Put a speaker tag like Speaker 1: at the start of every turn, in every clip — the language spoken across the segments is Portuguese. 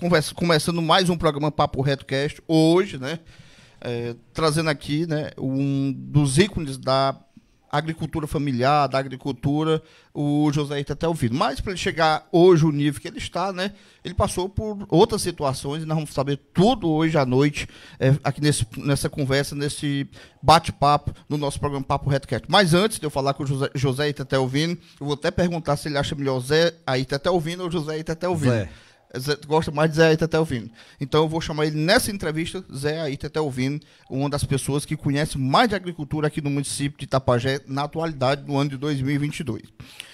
Speaker 1: conversa, começando mais um programa Papo Reto Cast hoje, né? É, trazendo aqui né, um dos ícones da agricultura familiar, da agricultura, o José Ayrton até ouvido. Mas para ele chegar hoje o nível que ele está, né? Ele passou por outras situações e nós vamos saber tudo hoje à noite, é, aqui nesse, nessa conversa, nesse bate-papo no nosso programa Papo Redcast. Mas antes de eu falar com o José, José até ouvindo, eu vou até perguntar se ele acha melhor Zé Ayrton até ouvindo ou José Ita até ouvindo. Zé gosta mais de Zé Aita ouvindo Então eu vou chamar ele nessa entrevista, Zé Aita ouvindo uma das pessoas que conhece mais de agricultura aqui no município de Itapajé na atualidade, no ano de 2022.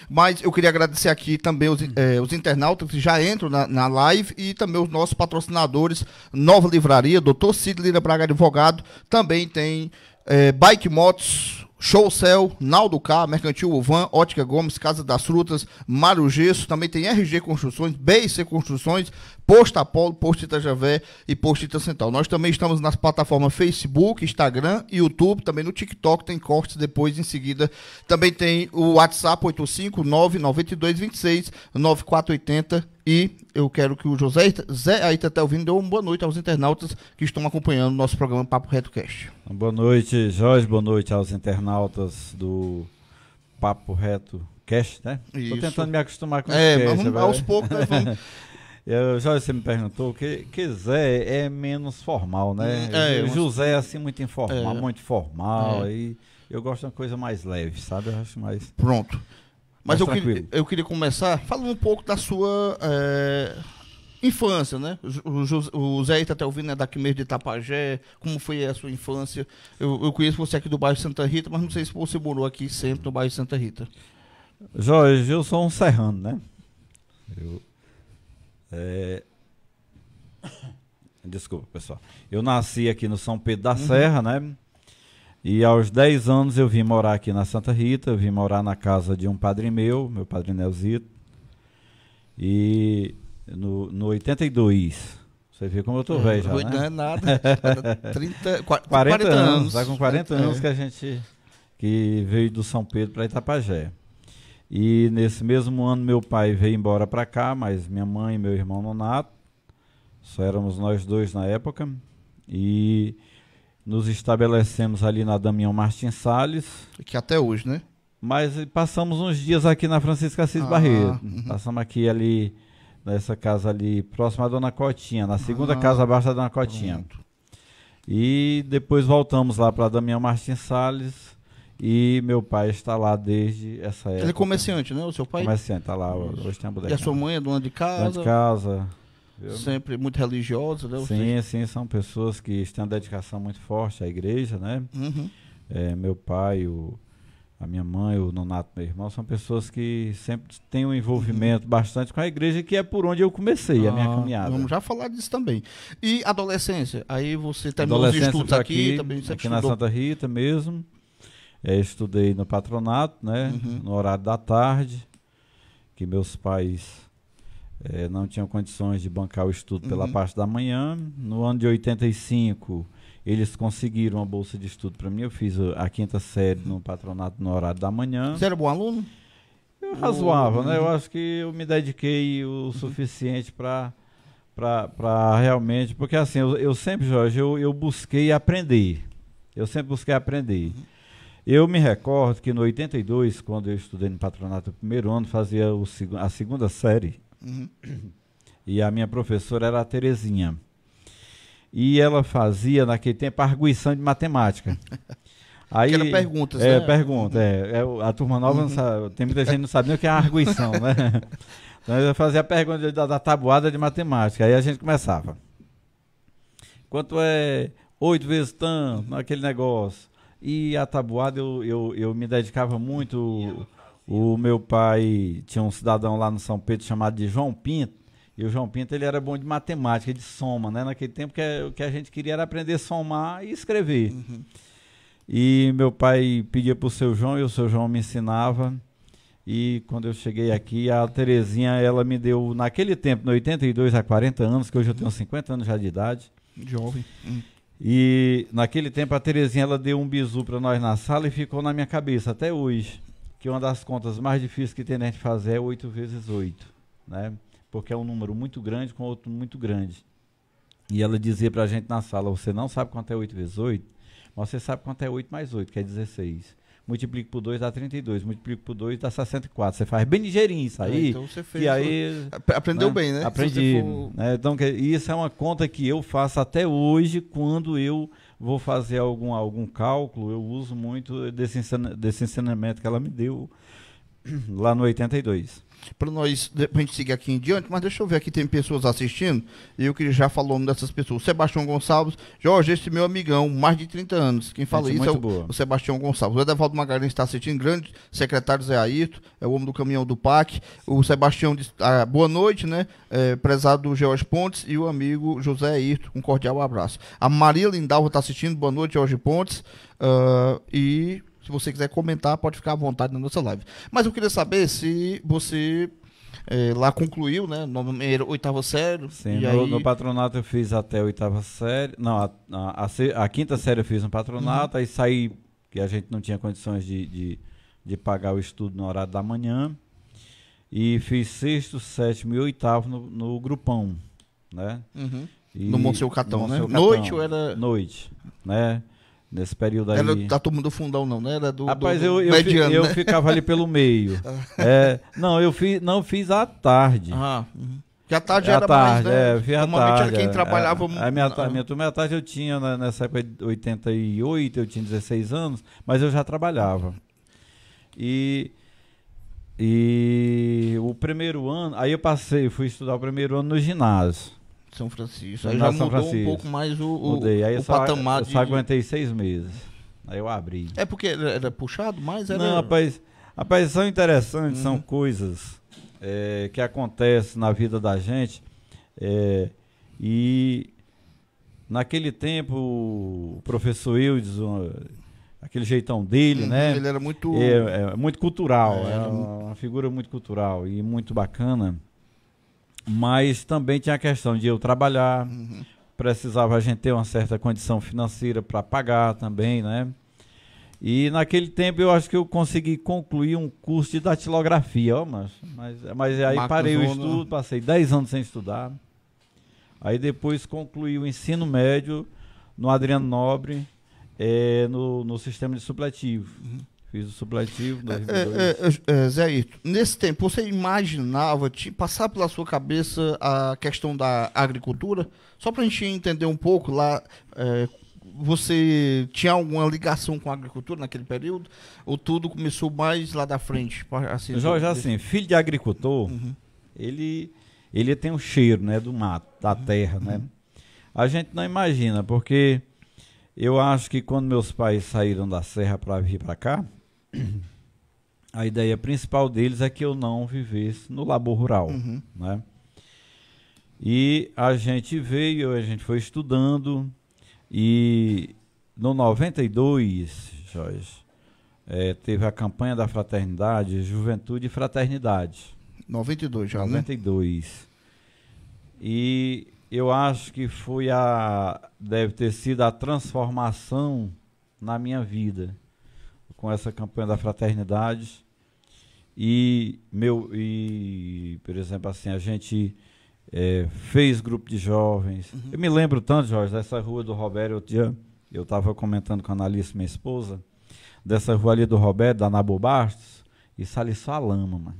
Speaker 1: Mas eu queria agradecer aqui também os, eh, os internautas que já entram na, na, live e também os nossos patrocinadores, Nova Livraria, Dr Cid Lira Braga Advogado, também tem eh, Bike Motos, Cell, Naldo K, Mercantil Uvan, Ótica Gomes, Casa das Frutas, Mário Gesso, também tem RG Construções, BC Construções, Posta Apolo, Posto Itajavé e Posto Central. Nós também estamos nas plataformas Facebook, Instagram, YouTube, também no TikTok tem cortes depois, em seguida também tem o WhatsApp 859 9226 9480 e eu quero que o José Zé está até ouvindo, dê uma boa noite aos internautas que estão acompanhando
Speaker 2: o nosso programa Papo Reto Cast. Boa noite, Jorge, boa noite aos internautas do Papo Reto Cast, né? Estou tentando me acostumar com é, cast, vamos, aos poucos né? vamos. Eu, Jorge, você me perguntou que, que Zé é menos formal, né? Hum, é, o José é assim muito informal, é, muito formal. É. E eu gosto de uma coisa mais leve, sabe? Eu acho mais. Pronto. Mas eu queria, eu queria, começar falando um pouco da sua
Speaker 1: é, infância, né? O, o, o Zé está até ouvindo, né, daqui mesmo de Itapajé, como foi a sua infância. Eu, eu, conheço você aqui do bairro Santa Rita, mas não sei se você morou aqui
Speaker 2: sempre no bairro Santa Rita. Jorge, eu sou um serrano, né? Eu, é... Desculpa, pessoal. Eu nasci aqui no São Pedro da uhum. Serra, né? E aos 10 anos eu vim morar aqui na Santa Rita, eu vim morar na casa de um padre meu, meu padre Nelzito. E no, no 82, você vê como eu tô é, velho já, né? Não é né? nada, 30, 40, 40 anos. Está com 40 é. anos que a gente que veio do São Pedro para Itapajé. E nesse mesmo ano meu pai veio embora para cá, mas minha mãe e meu irmão Nonato, só éramos nós dois na época. E nos estabelecemos ali na Damião Martins Salles. Que até hoje, né? Mas passamos uns dias aqui na Francisca Assis ah, Barreto. Uhum. Passamos aqui ali, nessa casa ali, próxima à Dona Cotinha, na segunda ah, casa abaixo da Dona Cotinha. Pronto. E depois voltamos lá para Damião Martins Salles. E meu pai está lá desde essa época. Ele é comerciante, né? O seu pai? Comerciante, está lá. Hoje tem a E a sua mãe é dona de casa? Dona de casa.
Speaker 1: Eu... Sempre muito religiosos, né? Sim, seja...
Speaker 2: sim, são pessoas que têm uma dedicação muito forte à igreja, né? Uhum. É, meu pai, o, a minha mãe, o nonato, meu irmão, são pessoas que sempre têm um envolvimento uhum. bastante com a igreja, que é por onde eu comecei ah, a minha ah, caminhada. Vamos já falar disso também. E adolescência? Aí você
Speaker 1: terminou os estudos tá aqui, aqui também? Você aqui estudou. na Santa
Speaker 2: Rita mesmo. É, estudei no patronato, né? Uhum. No horário da tarde, que meus pais é, não tinham condições de bancar o estudo uhum. pela parte da manhã. No ano de 85, eles conseguiram uma bolsa de estudo para mim. Eu fiz a quinta série no patronato no horário da manhã. Você era bom aluno? Eu razoava, uhum. né? Eu uhum. acho que eu me dediquei o uhum. suficiente para para realmente, porque assim, eu, eu sempre, Jorge, eu, eu busquei aprender. Eu sempre busquei aprender. Uhum. Eu me recordo que no 82, quando eu estudei no patronato no primeiro ano, fazia o, a segunda série Uhum. E a minha professora era a Terezinha. E ela fazia, naquele tempo, arguição de matemática. Aí, pergunta perguntas, é, né? Pergunta, é, é A turma nova uhum. sabe, tem muita gente que não sabe nem o que é arguição, né? Então eu fazia a pergunta da, da tabuada de matemática. Aí a gente começava. Quanto é oito vezes tanto naquele negócio? E a tabuada eu, eu, eu me dedicava muito o meu pai tinha um cidadão lá no São Pedro chamado de João Pinto. E o João Pinto ele era bom de matemática, de soma, né? Naquele tempo que, é, o que a gente queria era aprender a somar e escrever. Uhum. E meu pai pedia para o seu João e o seu João me ensinava. E quando eu cheguei aqui, a Terezinha, ela me deu, naquele tempo, no 82 a 40 anos, que hoje eu tenho 50 anos já de idade. Jovem. Hum. E naquele tempo a Terezinha, ela deu um bisu para nós na sala e ficou na minha cabeça até hoje que uma das contas mais difíceis que tem a gente fazer é 8 vezes 8, né? Porque é um número muito grande com outro muito grande. E ela dizia para a gente na sala, você não sabe quanto é 8 vezes 8, mas você sabe quanto é 8 mais 8, que é 16. Multiplico por 2 dá 32, multiplico por 2 dá 64. Você faz bem ligeirinho isso ah, aí. É, então você fez. E aí, o... Aprendeu né? bem, né? Aprendi. For... Né? Então, que, isso é uma conta que eu faço até hoje quando eu vou fazer algum, algum cálculo, eu uso muito desse, ensinamento que ela me deu lá no 82 para nós, para a gente seguir aqui em diante,
Speaker 1: mas deixa eu ver aqui, tem pessoas assistindo, e eu queria já falar dessas pessoas. Sebastião Gonçalves, Jorge, esse meu amigão, mais de 30 anos, quem fala gente, isso é o, o Sebastião Gonçalves. O Edevaldo Magalhães está assistindo, grande secretário Zé Ayrton, é o homem do caminhão do PAC. O Sebastião diz, ah, boa noite, né? É, prezado George Pontes e o amigo José Ayrton, um cordial abraço. A Maria Lindalva está assistindo, boa noite, Jorge Pontes. Uh, e se você quiser comentar, pode ficar à vontade na nossa live. Mas eu queria saber se você é, lá concluiu, né? Oitava série. Sim, no, aí... no,
Speaker 2: patronato eu fiz até a oitava série. Não, a, a, a, a, quinta série eu fiz no patronato, uhum. aí saí, que a gente não tinha condições de, de, de, pagar o estudo no horário da manhã. E fiz sexto, sétimo e oitavo no, no grupão, né? Uhum. E, no Monte Catão, né? Catão, noite ou era. Noite, né? Nesse período aí. Era da turma fundão, não, né? Era do. Rapaz, do, eu, eu, mediano, eu né? ficava ali pelo meio. Ah. é, não, eu fiz, não, fiz à tarde. Ah, uhum. Que à tarde é, era tarde, mais, né? É, fiz à Normalmente tarde, era quem é. trabalhava... É, a minha, né? a minha turma tarde eu tinha, na, né, nessa época de 88, eu tinha 16 anos, mas eu já trabalhava. E, e o primeiro ano... Aí eu passei, fui estudar o primeiro ano no ginásio. São Francisco. Aí já mudou Francisco. um pouco mais o, o, Mudei. Aí o eu só, patamar. Eu só aguentei seis meses. Aí eu abri.
Speaker 1: É porque era, era puxado, mas era... Não, rapaz,
Speaker 2: rapaz são interessantes, uhum. são coisas é, que acontecem na vida da gente. É, e naquele tempo, o professor Eudes, um, aquele jeitão dele, uhum, né? Ele era muito... É, é muito cultural, é, era, era uma figura muito cultural e muito bacana. Mas também tinha a questão de eu trabalhar, uhum. precisava a gente ter uma certa condição financeira para pagar também, né? E naquele tempo eu acho que eu consegui concluir um curso de datilografia, ó, mas, mas, mas aí Marcos parei o estudo, passei 10 anos sem estudar. Aí depois concluí o ensino médio no Adriano Nobre, é, no, no sistema de supletivo. Uhum. Fiz o supletivo em 2002. É,
Speaker 1: é, é, é, Zé Ito, nesse tempo você imaginava te passar pela sua cabeça a questão da agricultura? Só para a gente entender um pouco lá, é, você tinha alguma ligação com a agricultura naquele período? Ou tudo começou mais lá da frente? Assim, Jorge, assim,
Speaker 2: filho de agricultor, uhum. ele, ele tem um cheiro né, do mato, da uhum. terra, né? uhum. né? A gente não imagina, porque eu acho que quando meus pais saíram da serra para vir para cá, a ideia principal deles é que eu não vivesse no labor rural, uhum. né? E a gente veio, a gente foi estudando e no 92, Jorge, é, teve a campanha da fraternidade, Juventude e Fraternidade. 92 já, 92. né? E eu acho que foi a deve ter sido a transformação na minha vida com essa campanha da fraternidade. E, meu, e por exemplo, assim, a gente é, fez grupo de jovens. Uhum. Eu me lembro tanto, Jorge, dessa rua do Roberto, dia eu estava comentando com a Analice, minha esposa, dessa rua ali do Roberto, da Nabo Bastos, e ali só a lama, mano.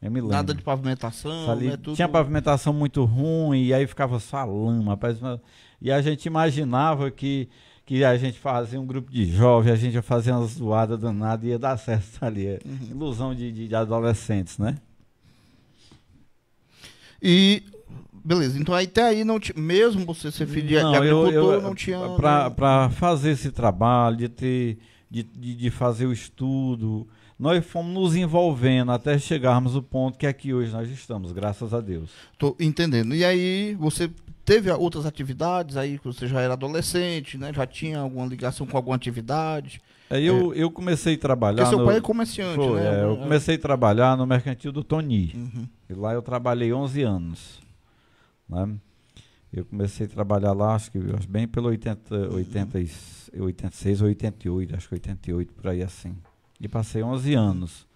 Speaker 2: Eu me lembro. Nada de pavimentação, Sali... né? Tudo... Tinha pavimentação muito ruim, e aí ficava só a lama. Rapaz, e a gente imaginava que que a gente fazia um grupo de jovens, a gente ia fazer uma zoada danada e ia dar certo ali. É uhum. Ilusão de, de, de, adolescentes, né?
Speaker 1: E. Beleza, então até aí não t... mesmo você ser filho não, de agricultor, eu, eu, não tinha.
Speaker 2: Para né? fazer esse trabalho, de ter. De, de, de fazer o estudo, nós fomos nos envolvendo até chegarmos ao ponto que aqui hoje nós estamos, graças a Deus. Tô entendendo. E aí, você teve outras atividades aí, que você já era adolescente, né? Já tinha alguma ligação com alguma atividade? É, eu, é. eu comecei a trabalhar. Porque seu no... pai é comerciante, né? É, eu é. comecei a trabalhar no mercantil do Tony. Uhum. E lá eu trabalhei 11 anos. Né? Eu comecei a trabalhar lá, acho que bem pelo 80, 80, uhum. 86 ou 88, acho que 88, por aí assim. E passei 11 anos.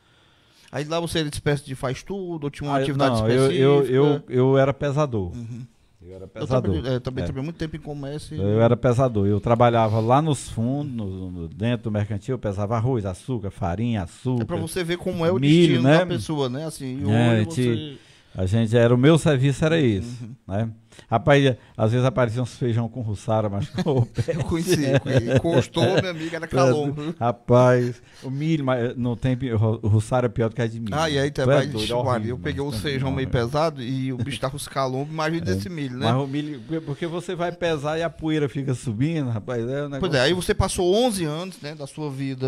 Speaker 1: Aí lá você era espécie de faz tudo, ou tinha uma ah, atividade não, específica? Eu, eu, eu,
Speaker 2: eu era pesador. Uhum. Eu era pesador. Eu também, é, também,
Speaker 1: é. muito tempo em comércio. Eu era
Speaker 2: pesador. Eu trabalhava lá nos fundos, no, no, dentro do mercantil, eu pesava arroz, açúcar, farinha, açúcar. É para você ver como é o milho, destino né? da pessoa, né? Assim, é, você... te, a gente era, o meu serviço era uhum. isso, uhum. né? Rapaz, às vezes aparecia uns feijão com russara, mas com o pé. Eu conheci, encostou, minha amiga, era calombo. Rapaz, o milho, mas tem, o russara é pior do que a de milho. Ah, e aí também, é doido, é horrível, eu peguei um feijão meio né?
Speaker 1: pesado e o bicho tava tá
Speaker 2: os calombos, imagina é. desse milho, né? Mas o milho, porque você vai pesar e a poeira fica subindo, rapaz, é um negócio... Pois é, aí você
Speaker 1: passou 11 anos, né, da sua vida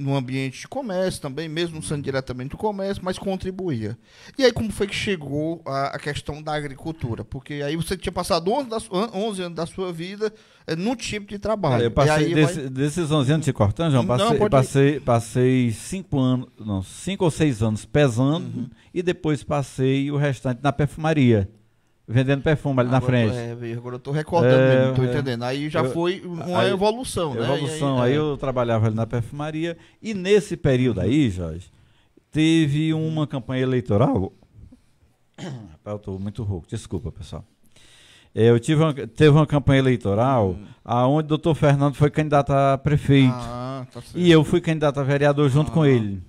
Speaker 1: no ambiente de comércio também, mesmo sendo uhum. diretamente do comércio, mas contribuía. E aí, como foi que chegou a, a questão da agricultura? Porque aí você tinha passado 11, da, 11 anos da sua vida é, no tipo de trabalho. Eu passei, desse,
Speaker 2: vai... desses 11 anos de cortando, João, passei, 5 passei, passei cinco anos, não, cinco ou seis anos pesando uhum. e depois passei o restante na perfumaria vendendo perfume ali agora na frente. É, agora eu tô recordando é, mesmo, tô é, entendendo. Aí já eu, foi uma aí, evolução, né? Evolução. Aí, é. aí, aí, eu trabalhava ali na perfumaria e nesse período aí, Jorge, teve uma campanha eleitoral. eu tô muito rouco, desculpa, pessoal. É, eu tive uma, teve uma campanha eleitoral hum. aonde o doutor Fernando foi candidato a prefeito. Ah, tá e eu fui candidato a vereador junto ah. com ele.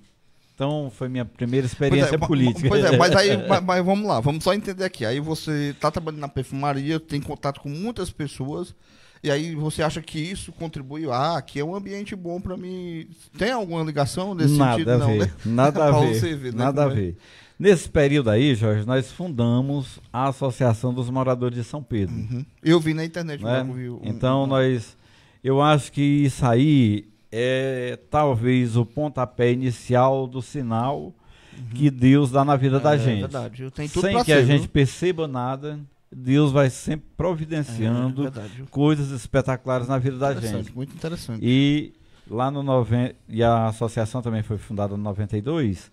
Speaker 2: Então foi minha primeira experiência pois é, política. Pois é, mas aí mas,
Speaker 1: mas vamos lá, vamos só entender aqui. Aí você está trabalhando na perfumaria, tem contato com muitas pessoas, e aí você acha que isso contribui? Ah, aqui é um ambiente bom para mim.
Speaker 2: Tem alguma ligação nesse nada sentido? A não, ver, né? Nada a ver. né? Nada a é? ver. Nesse período aí, Jorge, nós fundamos a Associação dos Moradores de São Pedro. Uhum. Eu vi na internet, né? vi um, Então um... nós. Eu acho que isso aí é talvez o pontapé inicial do sinal uhum. que Deus dá na vida é, da gente. É verdade. Eu tenho tudo Sem que ser, a viu? gente perceba nada, Deus vai sempre providenciando é, é coisas espetaculares na vida da gente. Muito interessante. E lá no 90, e a associação também foi fundada no 92.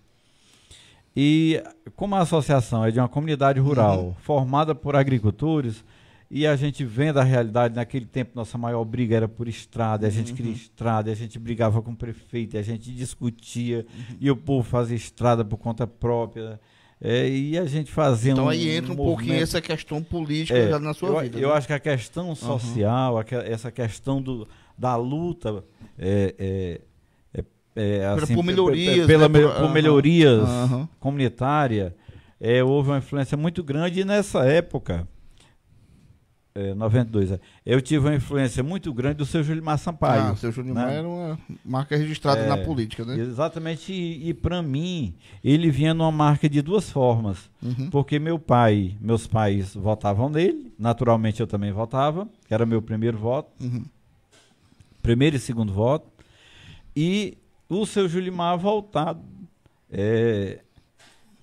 Speaker 2: E como a associação é de uma comunidade rural uhum. formada por agricultores, e a gente vendo a realidade, naquele tempo nossa maior briga era por estrada, a gente uhum. queria estrada, a gente brigava com o prefeito, a gente discutia, uhum. e o povo fazia estrada por conta própria. É, e a gente fazendo. Então aí entra um, um pouquinho essa questão política é, na sua eu, vida. Eu né? acho que a questão social, uhum. a, essa questão do, da luta é, é, é, é assim, por melhorias, pela, né? por, melhorias comunitária, houve uma influência muito grande e nessa época eh, é, 92. Eu tive uma influência muito grande do seu Julimar Sampaio. Ah, o seu Julimar né? era uma marca registrada é, na política, né? Exatamente. E, e para mim, ele vinha numa marca de duas formas. Uhum. Porque meu pai, meus pais votavam nele, naturalmente eu também votava, era meu primeiro voto. Uhum. Primeiro e segundo voto. E o seu Julimar voltado. É,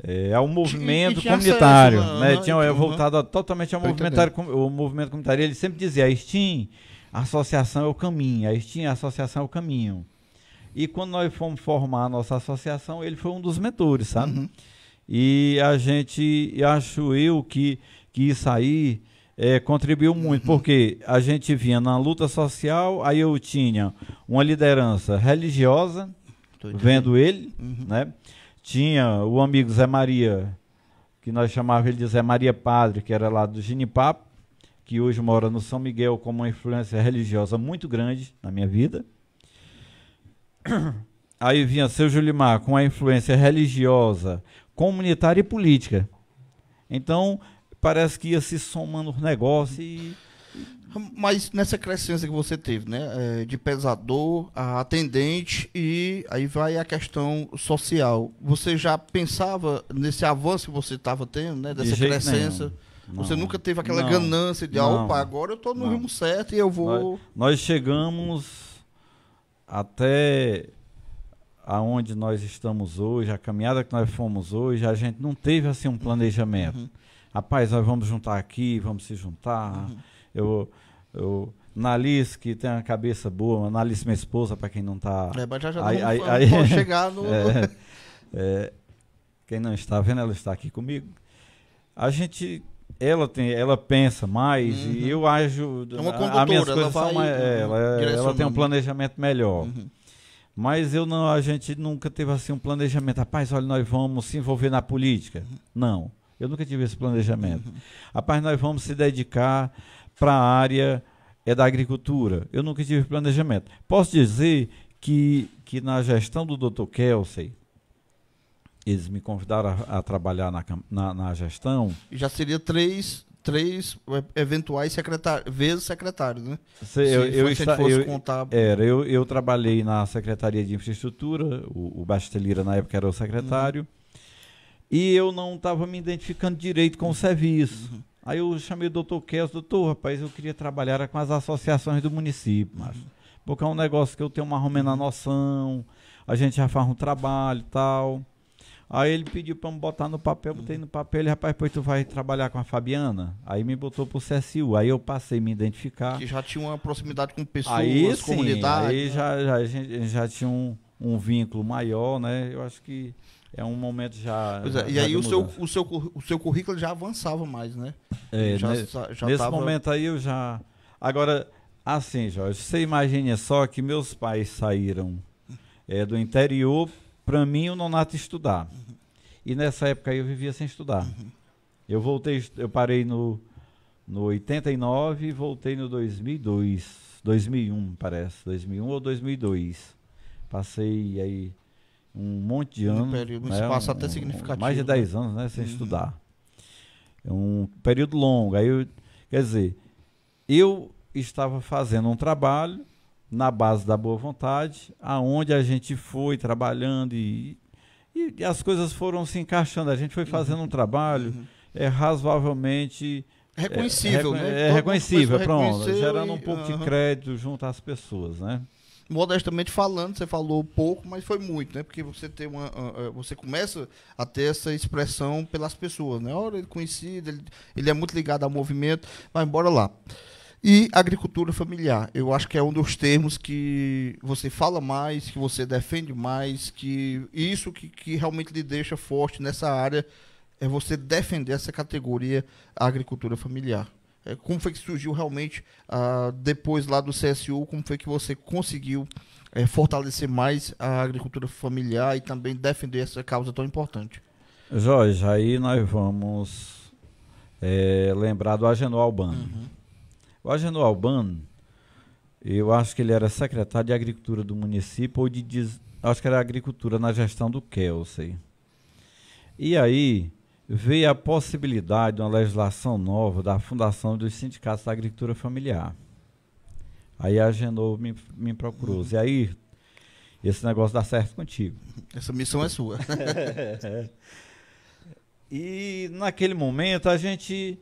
Speaker 2: é, é um movimento e, e comunitário, essa, né? Não, né, Tinha é né? voltado totalmente ao movimentário, o movimento comunitário. Ele sempre dizia: a STEAM, a associação é o caminho, a STEAM, a associação é o caminho. E quando nós fomos formar a nossa associação, ele foi um dos mentores, sabe? Uhum. E a gente, acho eu que, que isso aí é, contribuiu muito, uhum. porque a gente vinha na luta social, aí eu tinha uma liderança religiosa, vendo ele, uhum. né? Tinha o amigo Zé Maria, que nós chamávamos ele de Zé Maria Padre, que era lá do Ginipapo, que hoje mora no São Miguel, como uma influência religiosa muito grande na minha vida. Aí vinha seu Julimar com a influência religiosa, comunitária e política. Então, parece que ia se somando os negócios e mas nessa crescência que você
Speaker 1: teve, né? É, de pesador a atendente e aí vai a questão social. Você já pensava nesse avanço que você estava tendo, né? Dessa de crescência? Não. Você nunca teve aquela não. ganância de, ah, opa, agora eu estou no não. rumo certo e eu vou... Nós,
Speaker 2: nós chegamos até aonde nós estamos hoje, a caminhada que nós fomos hoje, a gente não teve assim um uhum. planejamento. Uhum. Rapaz, nós vamos juntar aqui, vamos se juntar. Uhum. Eu eu, Nalice, que tem uma cabeça boa, Nalice, minha esposa, para quem não tá. É, mas já já aí, não, aí, aí, chegar no. É, é, quem não está vendo, ela está aqui comigo. A gente. Ela, tem, ela pensa mais uhum. e eu ajo. É uma condutora, a, minhas coisas é, ela, é, ela, ela, tem um planejamento melhor. Uhum. Mas eu não, a gente nunca teve assim um planejamento. Rapaz, olha, nós vamos se envolver na política. Uhum. Não. Eu nunca tive esse planejamento. Uhum. Rapaz, nós vamos se dedicar para a área é da agricultura. Eu nunca tive planejamento. Posso dizer que, que na gestão do Dr. Kelsey, eles me convidaram a, a trabalhar na, na, na, gestão.
Speaker 1: Já seria três, três é, eventuais secretários, vezes secretário, né? Se, eu, Se eu, está, eu contar...
Speaker 2: Era, eu, eu trabalhei na Secretaria de Infraestrutura, o, o Bastelira na época era o secretário, uhum. e eu não estava me identificando direito com o serviço. Uhum Aí eu chamei o doutor Kels, doutor, rapaz, eu queria trabalhar com as associações do município, mas porque é um negócio que eu tenho uma romena noção, a gente já faz um trabalho e tal. Aí ele pediu para me botar no papel, botei no papel, ele, rapaz, pois tu vai trabalhar com a Fabiana? Aí me botou pro CSU, aí eu passei a me identificar. Que já tinha uma proximidade com
Speaker 1: pessoas, aí, sim, comunidades. Aí né?
Speaker 2: já, já, a gente já tinha um, um vínculo maior, né? Eu acho que é um momento já. Pois é, e aí o seu,
Speaker 1: o, seu, o seu currículo já avançava
Speaker 2: mais, né? É, já, ne, né? já nesse tava... momento aí eu já. Agora, assim, Jorge, você imagina só que meus pais saíram é, do interior para mim o nonato estudar. E nessa época aí eu vivia sem estudar. Eu voltei, eu parei no, no 89 e voltei no 2002. 2001, parece. 2001 ou 2002. Passei aí um monte de anos. Um período, um né? espaço um, até significativo. Mais de 10 né? anos, né? Sem uhum. estudar. É um período longo. Aí eu, quer dizer, eu estava fazendo um trabalho na base da boa vontade, aonde a gente foi trabalhando e, e, e as coisas foram se encaixando. A gente foi fazendo uhum. um trabalho uhum. é, razoavelmente é, reconhecível, é, né? É, é reconhecível, pronto, gerando um pouco uhum. de crédito junto às pessoas, né?
Speaker 1: modestamente falando, você falou pouco, mas foi muito, né? Porque você tem uma, ah, ah, você começa a ter essa expressão pelas pessoas, né? Ora, ele é conhecido, ele, ele é muito ligado ao movimento, vai embora lá. E agricultura familiar, eu acho que é um dos termos que você fala mais, que você defende mais, que isso que, que realmente lhe deixa forte nessa área é você defender essa categoria agricultura familiar. É, como foi que surgiu realmente uh, depois lá do CSU, como foi que você conseguiu é, fortalecer mais a agricultura familiar e também defender essa causa tão importante?
Speaker 2: Jorge, aí nós vamos é, lembrar do Agenor Albano. Uhum. O Agenor Albano, eu acho que ele era secretário de Agricultura do município ou de acho que era Agricultura na gestão do Kelsey. E aí vê a possibilidade de uma legislação nova da fundação dos sindicatos da agricultura familiar. Aí a Genovo me, me procurou. Uhum. E aí, esse negócio dá certo contigo. Essa missão é sua. E naquele momento a gente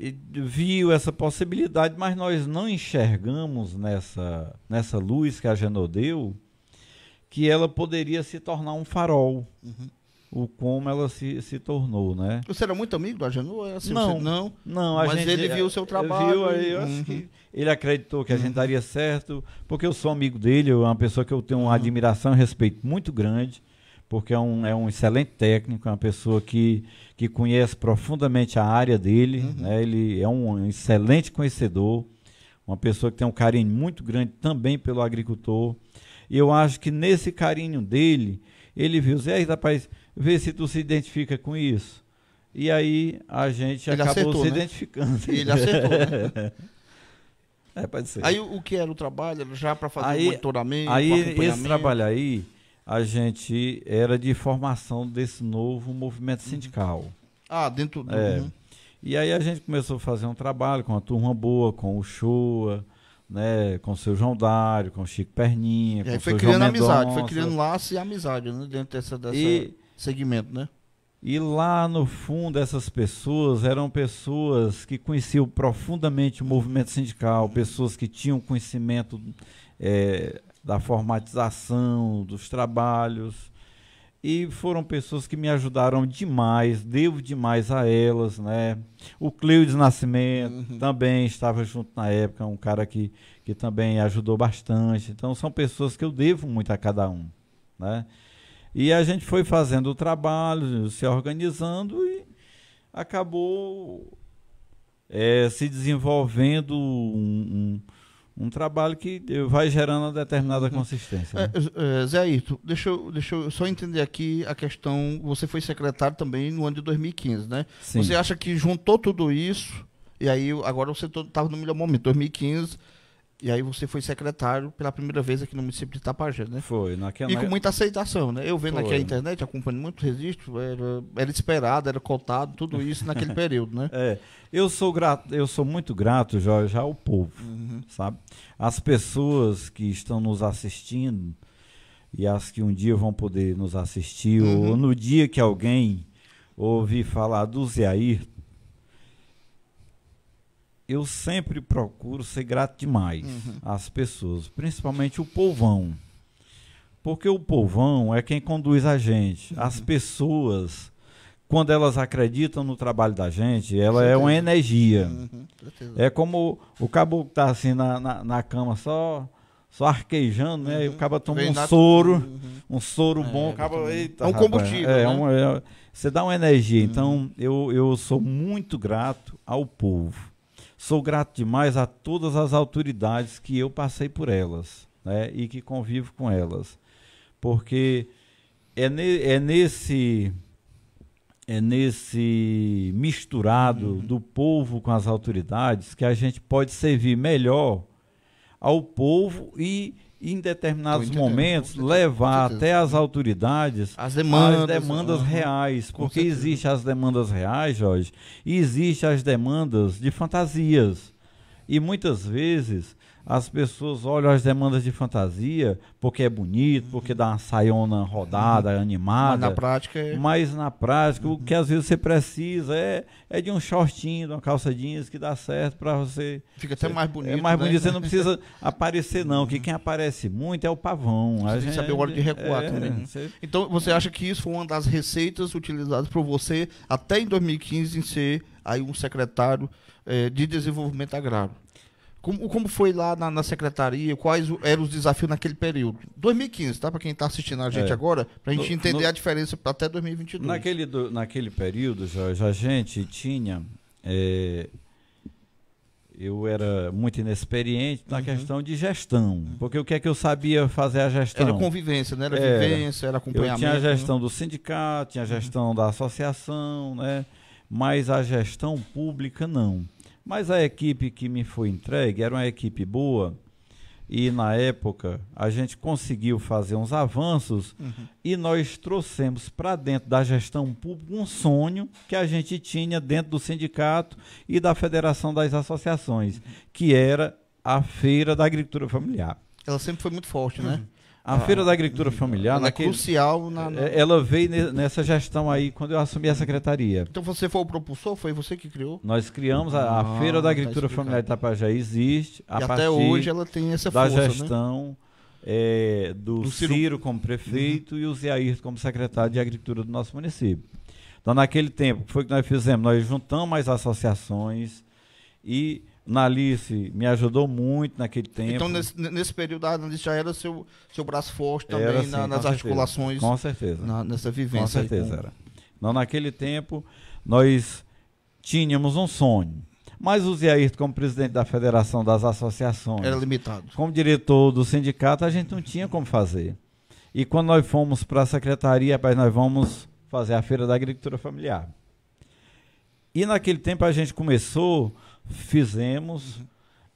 Speaker 2: eh, viu essa possibilidade, mas nós não enxergamos nessa, nessa luz que a Genovo deu que ela poderia se tornar um farol. Uhum o como ela se, se tornou, né? Você era muito amigo do Agenu é Assim, não, você, não, não. mas gente, ele viu o seu trabalho. Viu, eu uhum. acho que ele acreditou que a gente uhum. daria certo, porque eu sou amigo dele, é uma pessoa que eu tenho uma uhum. admiração e respeito muito grande, porque é um, é um excelente técnico, é uma pessoa que, que conhece profundamente a área dele, uhum. né? ele é um excelente conhecedor, uma pessoa que tem um carinho muito grande também pelo agricultor, e eu acho que nesse carinho dele, ele viu, Zé, rapaz, vê se tu se identifica com isso. E aí a gente ele acabou acertou, se né? identificando. Ele acertou, né? É, pode ser. Aí
Speaker 1: o que era o trabalho?
Speaker 2: já para fazer aí, o monitoramento? Aí o esse trabalho aí, a gente era de formação desse novo movimento uhum. sindical. Ah, dentro do. É. Uhum. E aí a gente começou a fazer um trabalho com a turma boa, com o Shoa, né, com o seu João Dário, com o Chico Perninha, e com foi criando amizade, foi criando
Speaker 1: laço e amizade, né, dentro dessa, dessa... E
Speaker 2: segmento, né? E lá no fundo, essas pessoas eram pessoas que conheciam profundamente o movimento sindical, pessoas que tinham conhecimento é, da formatização, dos trabalhos. E foram pessoas que me ajudaram demais, devo demais a elas, né? O Cleudes Nascimento uhum. também estava junto na época, um cara que, que também ajudou bastante. Então são pessoas que eu devo muito a cada um, né? E a gente foi fazendo o trabalho, se organizando e acabou é, se desenvolvendo um, um, um, trabalho que vai gerando uma determinada uhum. consistência. Né?
Speaker 1: É, é, é, Zé Ayrton, deixa eu, deixa eu só entender aqui a questão. Você foi secretário também no ano de 2015, né? Sim. Você acha que juntou tudo isso? E aí agora você estava no melhor momento, 2015 e aí você foi secretário pela primeira vez aqui no município de Tapajós, né? Foi. Naquela... E com muita aceitação, né? Eu vendo foi. aqui a internet, acompanhando muito registro, era, era esperado, era cotado, tudo isso naquele período,
Speaker 2: né? É. Eu sou, grato, eu sou muito grato, Jorge, ao povo, uhum. sabe? As pessoas que estão nos assistindo e as que um dia vão poder nos assistir, uhum. ou no dia que alguém ouvir falar do Zé Ayrton, eu sempre procuro ser grato demais uhum. às pessoas, principalmente o povão. Porque o povão é quem conduz a gente. Uhum. As pessoas, quando elas acreditam no trabalho da gente, ela é uma energia. Uhum. É como o caboclo tá assim na, na, na cama só só arquejando, né? E o uhum. cabo toma um soro, uhum. um soro é, bom. Acaba, eita, é um combustível. É, né? um, é, você dá uma energia. Então, uhum. eu, eu sou muito grato ao povo Sou grato demais a todas as autoridades que eu passei por elas né, e que convivo com elas, porque é, ne, é nesse é nesse misturado uhum. do povo com as autoridades que a gente pode servir melhor ao povo e então, em determinados momentos levar até as autoridades as demandas, as demandas reais, porque existem as demandas reais, Jorge, e existem as demandas de fantasias. E muitas vezes as pessoas olham as demandas de fantasia porque é bonito, uhum. porque dá uma saiona rodada, uhum. animada. Mas na prática. É... Mas na prática, uhum. o que uhum. às vezes você precisa é, é de um shortinho, de uma calça jeans que dá certo para você. Fica até você, mais bonito. É mais né? bonito, você não precisa aparecer, não. Uhum. Que quem aparece muito é o pavão. Você a tem gente, que saber o hora de recuar é, também. Você... Então, você acha que
Speaker 1: isso foi uma das receitas utilizadas por você até em 2015 em ser aí um secretário eh, de desenvolvimento agrário? Como, como foi lá na, na secretaria? Quais eram os desafios naquele período? 2015, tá? Para quem está assistindo a gente é. agora, para a gente no, entender no, a diferença para até 2022. Naquele,
Speaker 2: do, naquele período, Jorge, a gente tinha. É, eu era muito inexperiente na uhum. questão de gestão, porque o que é que eu sabia fazer a gestão? Era convivência, né? Era, era vivência, era acompanhamento. Eu tinha a né? gestão né? do sindicato, tinha a gestão uhum. da associação, né? Mas a gestão pública não. Mas a equipe que me foi entregue era uma equipe boa e na época a gente conseguiu fazer uns avanços uhum. e nós trouxemos para dentro da gestão pública um sonho que a gente tinha dentro do sindicato e da Federação das Associações, uhum. que era a Feira da Agricultura Familiar.
Speaker 1: Ela sempre foi muito forte, né? uhum. né? A é. Feira da Agricultura Familiar, ela naquele, é crucial na, na... É, ela veio
Speaker 2: nessa gestão aí quando eu assumi a secretaria.
Speaker 1: Então você foi o propulsor? Foi você que criou? Nós criamos a, a ah, Feira da tá Agricultura tá Familiar
Speaker 2: de Itapajá existe. A e partir até hoje ela tem essa da força, né? gestão né? é, do, do Ciro... Ciro... como prefeito uhum. e o Zé Ayrton como secretário de Agricultura do nosso município. Então naquele tempo, o que foi que nós fizemos? Nós juntamos as associações e Nalice me ajudou muito naquele tempo. Então, nesse,
Speaker 1: nesse período, a Nalice já era seu, seu braço forte também era, sim, na, nas articulações. Certeza. Com
Speaker 2: certeza. Na, nessa vivência. Com certeza com... era. Então, naquele tempo, nós tínhamos um sonho. Mas o Zé Ayrton, como presidente da Federação das Associações... Era limitado. Como diretor do sindicato, a gente não tinha como fazer. E quando nós fomos para a secretaria, rapaz, nós vamos fazer a Feira da Agricultura Familiar. E naquele tempo a gente começou fizemos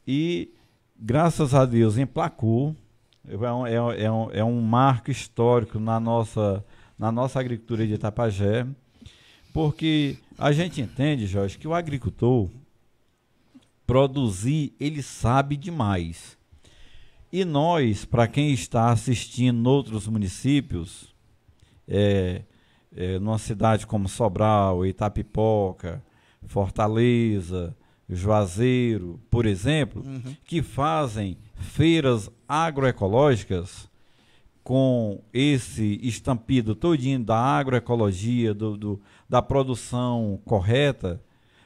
Speaker 2: e, graças a Deus, emplacou. É, é um, é, um, é um marco histórico na nossa, na nossa agricultura de Itapajé, porque a gente entende, Jorge, que o agricultor produzir, ele sabe demais. E nós, para quem está assistindo outros municípios, é, é, numa cidade como Sobral, Itapipoca, Fortaleza, Juazeiro, por exemplo, uhum. que fazem feiras agroecológicas com esse estampido todinho da agroecologia, do, do, da produção correta,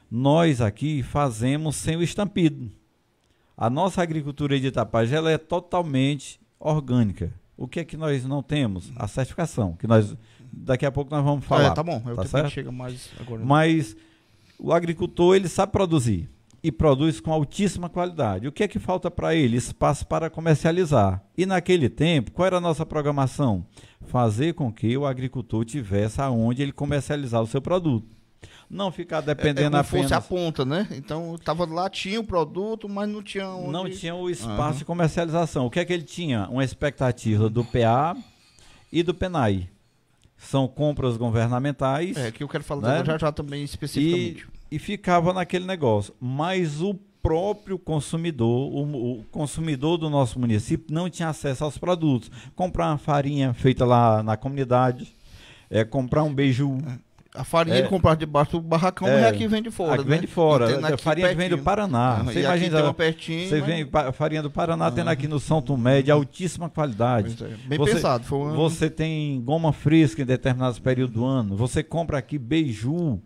Speaker 2: nós aqui fazemos sem o estampido. A nossa agricultura de ela é totalmente orgânica. O que é que nós não temos? A certificação, que nós daqui a pouco nós vamos falar. Ah, é, tá bom, eu é tá chega mais agora. Mas o agricultor ele sabe produzir e produz com altíssima qualidade. O que é que falta para ele? Espaço para comercializar. E naquele tempo, qual era a nossa programação? Fazer com que o agricultor tivesse aonde ele comercializar o seu produto. Não ficar dependendo é, é apenas. fosse a ponta,
Speaker 1: né? Então, estava lá, tinha o produto, mas não tinha onde... Não tinha o espaço uhum. de
Speaker 2: comercialização. O que é que ele tinha? Uma expectativa do PA e do PENAI são compras governamentais. É, que eu quero falar né? já já também especificamente e ficava naquele negócio. Mas o próprio consumidor, o, o, consumidor do nosso município, não tinha acesso aos produtos. Comprar uma farinha feita lá na comunidade, é, comprar um beiju. A farinha é, ele comprava debaixo do barracão, é, mas é aqui vem de fora. Aqui né? vem de fora. É, a farinha pertinho. vem do Paraná. Ah, você imagina. pertinho, você vem né? a farinha do Paraná, ah, tendo aqui no São Tomé, de altíssima qualidade. É. Bem você, pensado. Foi um... Você tem goma fresca em determinados períodos do ano. Você compra aqui beiju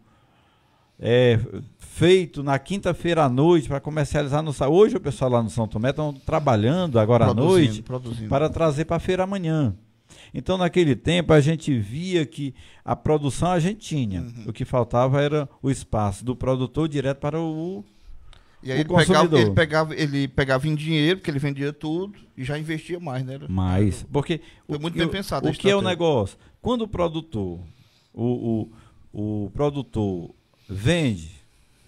Speaker 2: é, feito na quinta-feira à noite para comercializar no Hoje o pessoal lá no São Tomé estão trabalhando agora produzindo, à noite produzindo. para trazer para a feira amanhã. Então, naquele tempo, a gente via que a produção a gente tinha. Uhum. O que faltava era o espaço do produtor direto para o. E aí o ele, consumidor.
Speaker 1: Pegava, ele, pegava, ele pegava em dinheiro, porque ele vendia tudo, e já investia mais, né? mais. Porque. Foi muito bem eu, pensado. O que é o negócio?
Speaker 2: Quando o produtor, o, o, o produtor vende,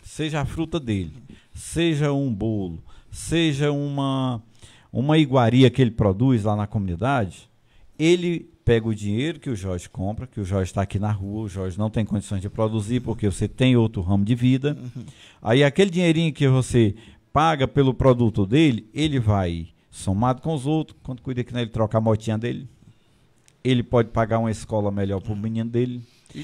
Speaker 2: seja a fruta dele, seja um bolo, seja uma, uma iguaria que ele produz lá na comunidade, ele pega o dinheiro que o Jorge compra, que o Jorge está aqui na rua, o Jorge não tem condições de produzir porque você tem outro ramo de vida. Uhum. Aí aquele dinheirinho que você paga pelo produto dele, ele vai somado com os outros, quando cuida que ele troca a motinha dele, ele pode pagar uma escola melhor para o menino dele,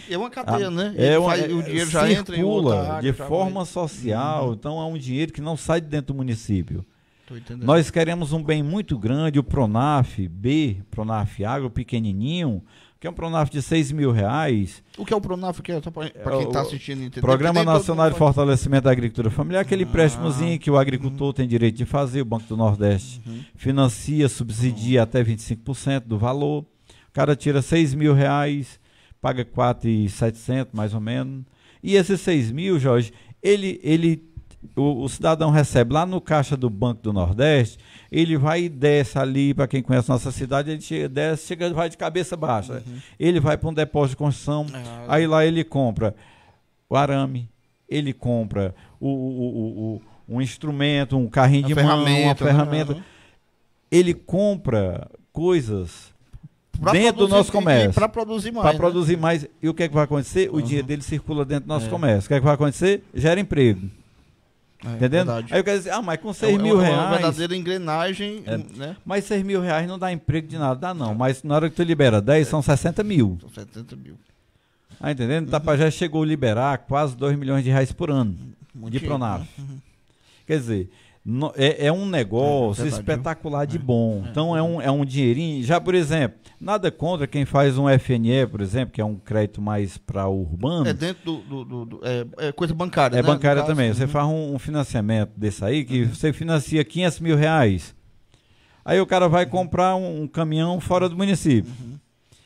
Speaker 2: é uma ah, cadeia, a, né? É uma, faz, é o dinheiro já circula entra em outra área, de forma vai... social, uhum. então é um dinheiro que não sai de dentro do município. Nós queremos um bem muito grande, o Pronaf B, Pronaf Agro, pequenininho, que é um Pronaf de 6 mil reais.
Speaker 1: O que é o Pronaf? Que é para é, quem está assistindo entendeu? Programa Nacional de
Speaker 2: Fortalecimento da Agricultura Familiar, aquele ah, empréstimozinho que o agricultor uhum. tem direito de fazer, o Banco do Nordeste uhum. financia, subsidia uhum. até 25% do valor. O cara tira 6 mil reais, paga 4,700 mais ou menos. E esses 6 mil, Jorge, ele, ele o, o, cidadão recebe lá no caixa do Banco do Nordeste, ele vai e desce ali, para quem conhece nossa cidade, ele chega, desce, chega, vai de cabeça baixa. Uhum. Ele vai para um depósito de construção, ah, aí lá ele compra o arame, ele compra o, o, o um instrumento, um carrinho de mão, uma né? ferramenta. Uhum. Ele compra coisas Pra dentro do nosso comércio. Para produzir mais. Para né? produzir mais. E o que é que vai acontecer? O uhum. dinheiro dele circula dentro do nosso é. comércio. O que é que vai acontecer? Gera emprego. É, Entendendo? Verdade. Aí eu quero dizer, ah, mas com 6 é, mil é, reais. uma verdadeira
Speaker 1: engrenagem. É. Né?
Speaker 2: Mas 6 mil reais não dá emprego de nada, dá não. Mas na hora que tu libera 10, é. são 60 mil. São 70 mil. Ah, entendendo? Uhum. Tapajé chegou a liberar quase 2 milhões de reais por ano Muito de Pronaf. Né? Uhum. Quer dizer, é, é, um negócio é, espetacular de é. bom. É, então é um, é um dinheirinho. Já, por exemplo, nada contra quem faz um FNE, por exemplo, que é um crédito mais para urbano. É
Speaker 1: dentro do. do, do é, é, coisa bancária. É né? bancária também. Uhum. Você faz
Speaker 2: um, um, financiamento desse aí, que uhum. você financia 500 mil reais. Aí o cara vai uhum. comprar um, um, caminhão fora do município. Uhum.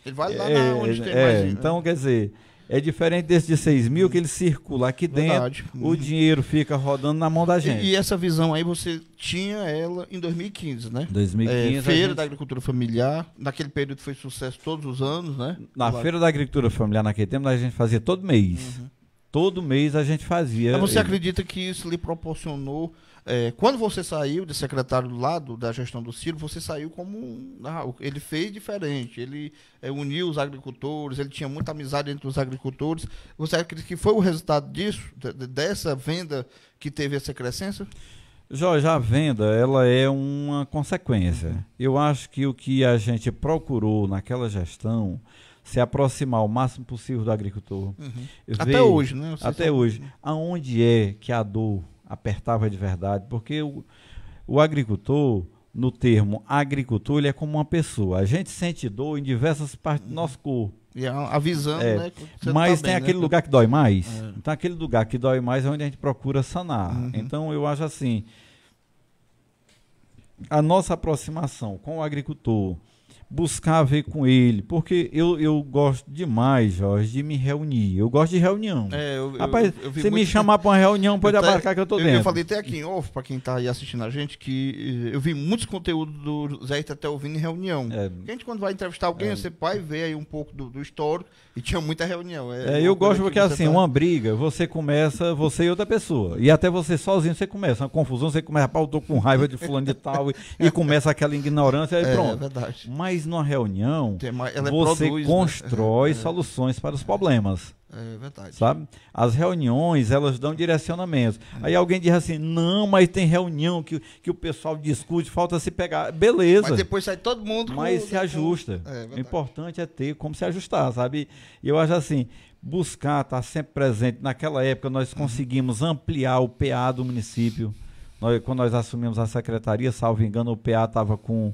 Speaker 2: Ele vai lá é, onde tem mais. Né? Então, quer dizer. É diferente desse de 6 mil que ele circula aqui Verdade. dentro, o uhum. dinheiro fica rodando na mão da gente. E, e
Speaker 1: essa visão aí você tinha ela em 2015, né? 2015. É, Feira gente... da Agricultura Familiar, naquele período foi sucesso todos os anos, né? Na Feira da Agricultura
Speaker 2: Familiar, naquele tempo, a gente fazia todo mês. Uhum. Todo mês a gente fazia. Mas você
Speaker 1: acredita que isso lhe proporcionou é, quando você saiu de secretário do lado da gestão do Ciro, você saiu como um, ah, ele fez diferente, ele é, uniu os agricultores, ele tinha muita amizade entre os agricultores. Você acredita que foi o resultado disso, dessa venda
Speaker 2: que teve essa crescência? Jorge, a venda ela é uma consequência. Eu acho que o que a gente procurou naquela gestão se aproximar o máximo possível do agricultor. Uhum. Ver, até hoje, né? Até sabe. hoje. Aonde é que a dor apertava de verdade, porque o, o agricultor, no termo agricultor, ele é como uma pessoa. A gente sente dor em diversas partes do nosso corpo. E avisando, é. né? Mas tá tem bem, né, aquele né? lugar que dói mais. É. Então, aquele lugar que dói mais é onde a gente procura sanar. Uhum. Então, eu acho assim: a nossa aproximação com o agricultor, buscar ver com ele, porque eu, eu gosto demais, Jorge, de me reunir. Eu gosto de reunião. É, eu, Rapaz, eu, eu, se me chamar para uma reunião, pode até, abarcar que eu tô dentro. Eu falei
Speaker 1: até aqui em off, para quem tá aí assistindo a gente, que eh, eu vi muitos conteúdos do
Speaker 2: Zé até ouvindo em reunião. É,
Speaker 1: a gente, quando vai entrevistar alguém, é, você vai ver aí um pouco do, do histórico e tinha muita reunião. É, é eu gosto porque, assim, tá... uma
Speaker 2: briga, você começa, você e outra pessoa. E até você sozinho, você começa. Uma confusão, você começa, pau, eu tô com raiva de fulano de tal, e, e começa aquela ignorância, e é, é pronto. É verdade. Mas depois, numa reunião, é você produz, né? constrói né? soluções para os problemas. É verdade. Sabe? As reuniões, elas dão direcionamentos. É. Aí alguém diz assim: não, mas tem reunião que, que o pessoal discute, falta se pegar. Beleza. Mas depois sai todo mundo. Mas com, se ajusta. É, é o importante é ter como se ajustar, sabe? E eu acho assim: buscar estar tá sempre presente. Naquela época, nós uhum. conseguimos uhum. ampliar o PA do município. Nós, quando nós assumimos a secretaria, salvo engano, o PA estava com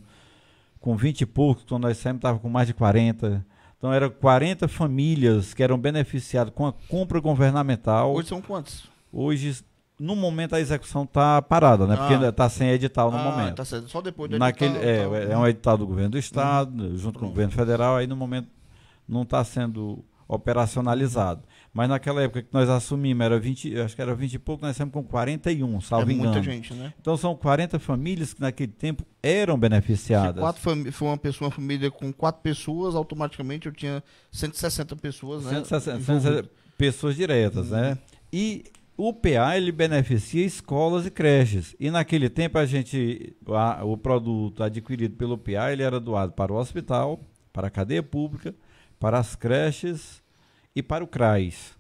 Speaker 2: com 20 e poucos, quando nós saímos estava com mais de 40. Então eram 40 famílias que eram beneficiadas com a compra governamental. Hoje são quantos? Hoje, no momento, a execução está parada, né? Ah. Porque está sem edital no ah, momento. Tá certo. Só depois do edital. Naquele, é, tá... é um edital do governo do Estado, uhum. junto Pronto. com o governo federal, aí no momento não está sendo operacionalizado. Mas naquela época que nós assumimos, era 20, acho que era 20 e pouco, nós estamos com 41, salvo é engano. muita gente, né? Então são 40 famílias que naquele tempo eram beneficiadas. Se quatro
Speaker 1: foi uma pessoa, uma família com quatro pessoas, automaticamente eu tinha 160 pessoas, 160, né? 160
Speaker 2: pessoas diretas, hum. né? Uhum. E o PA ele beneficia escolas e creches. E naquele tempo a gente a, o produto adquirido pelo PA ele era doado para o hospital, para a cadeia pública, para as creches e para o CRAS.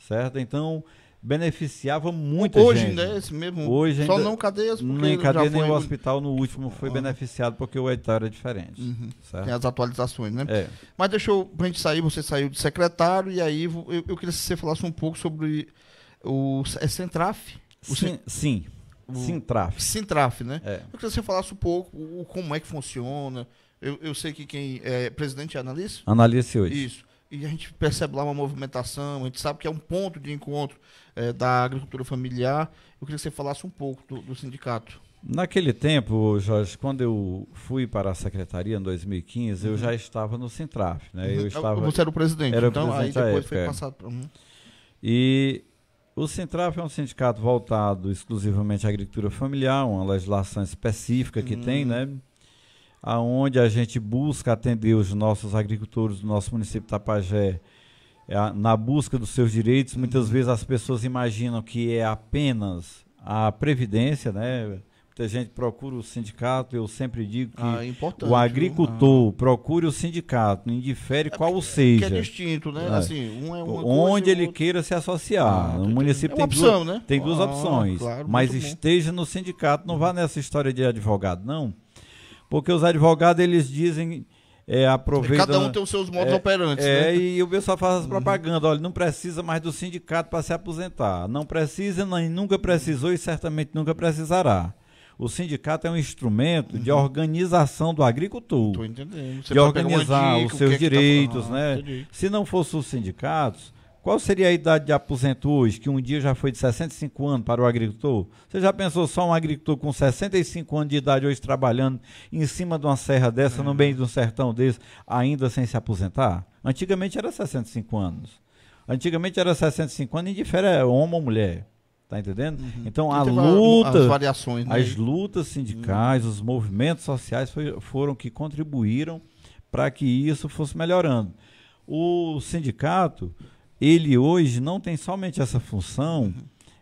Speaker 2: Certo? Então, beneficiava muita Hoje, gente. Hoje, né? Esse mesmo. Hoje Só ainda, não cadeias. Nem cadeia, nem o hospital no último foi ah. beneficiado porque o edital era é diferente. Uhum. Tem as atualizações, né? É.
Speaker 1: Mas deixa eu, pra gente sair, você saiu de secretário e aí eu, eu queria que você falasse um pouco sobre o é Centraf. O sim, sim. Sintraf. Sintraf, né? É. Eu queria que você falasse um pouco o, como é que funciona. Eu, eu sei que quem é presidente é analista? Analista hoje. Isso e a gente percebe lá uma movimentação, a gente sabe que é um ponto de encontro é, da agricultura familiar.
Speaker 2: Eu queria que você falasse um pouco do, do, sindicato. Naquele tempo, Jorge, quando eu fui para a secretaria em 2015, uhum. eu já estava no Sintraf, né? Eu uhum. é, estava. Você era o presidente. Era então, o presidente aí depois foi é. passado. para Uhum. E o Sintraf é um sindicato voltado exclusivamente à agricultura familiar, uma legislação específica que uhum. tem, né? aonde a gente busca atender os nossos agricultores do nosso município de Tapajé é na busca dos seus direitos. Muitas uhum. vezes as pessoas imaginam que é apenas a previdência, né? Muita gente procura o sindicato, eu sempre digo que ah, é o agricultor ah. procure o sindicato, indifere é qual o seja. é distinto, né? É. Assim, um é Onde ele outro... queira se associar. Ah, no município é tem, opção, duas, né? tem duas ah, opções. Claro, mas esteja bom. no sindicato, não vá nessa história de advogado, não porque os advogados eles dizem é, Cada um tem os seus modos é, operantes. É, né? e o pessoal faz as uhum. propagandas. Olha, não precisa mais do sindicato para se aposentar. Não precisa, nem nunca precisou e certamente nunca precisará. O sindicato é um instrumento uhum. de organização do agricultor. Estou entendendo. Você de organizar dica, os é seus tá direitos, né? Entendi. Se não fossem os sindicatos, qual seria a idade de aposento hoje, que um dia já foi de 65 anos para o agricultor? Você já pensou só um agricultor com 65 anos de idade hoje trabalhando em cima de uma serra dessa, é. no meio de um sertão desse, ainda sem se aposentar? Antigamente era 65 anos. Antigamente era 65 anos, indifere é homem ou mulher. Tá entendendo? Uhum. Então, então a luta, as, variações, né? as lutas sindicais, uhum. os movimentos sociais foi, foram que contribuíram para que isso fosse melhorando. O sindicato ele hoje não tem somente essa função uhum.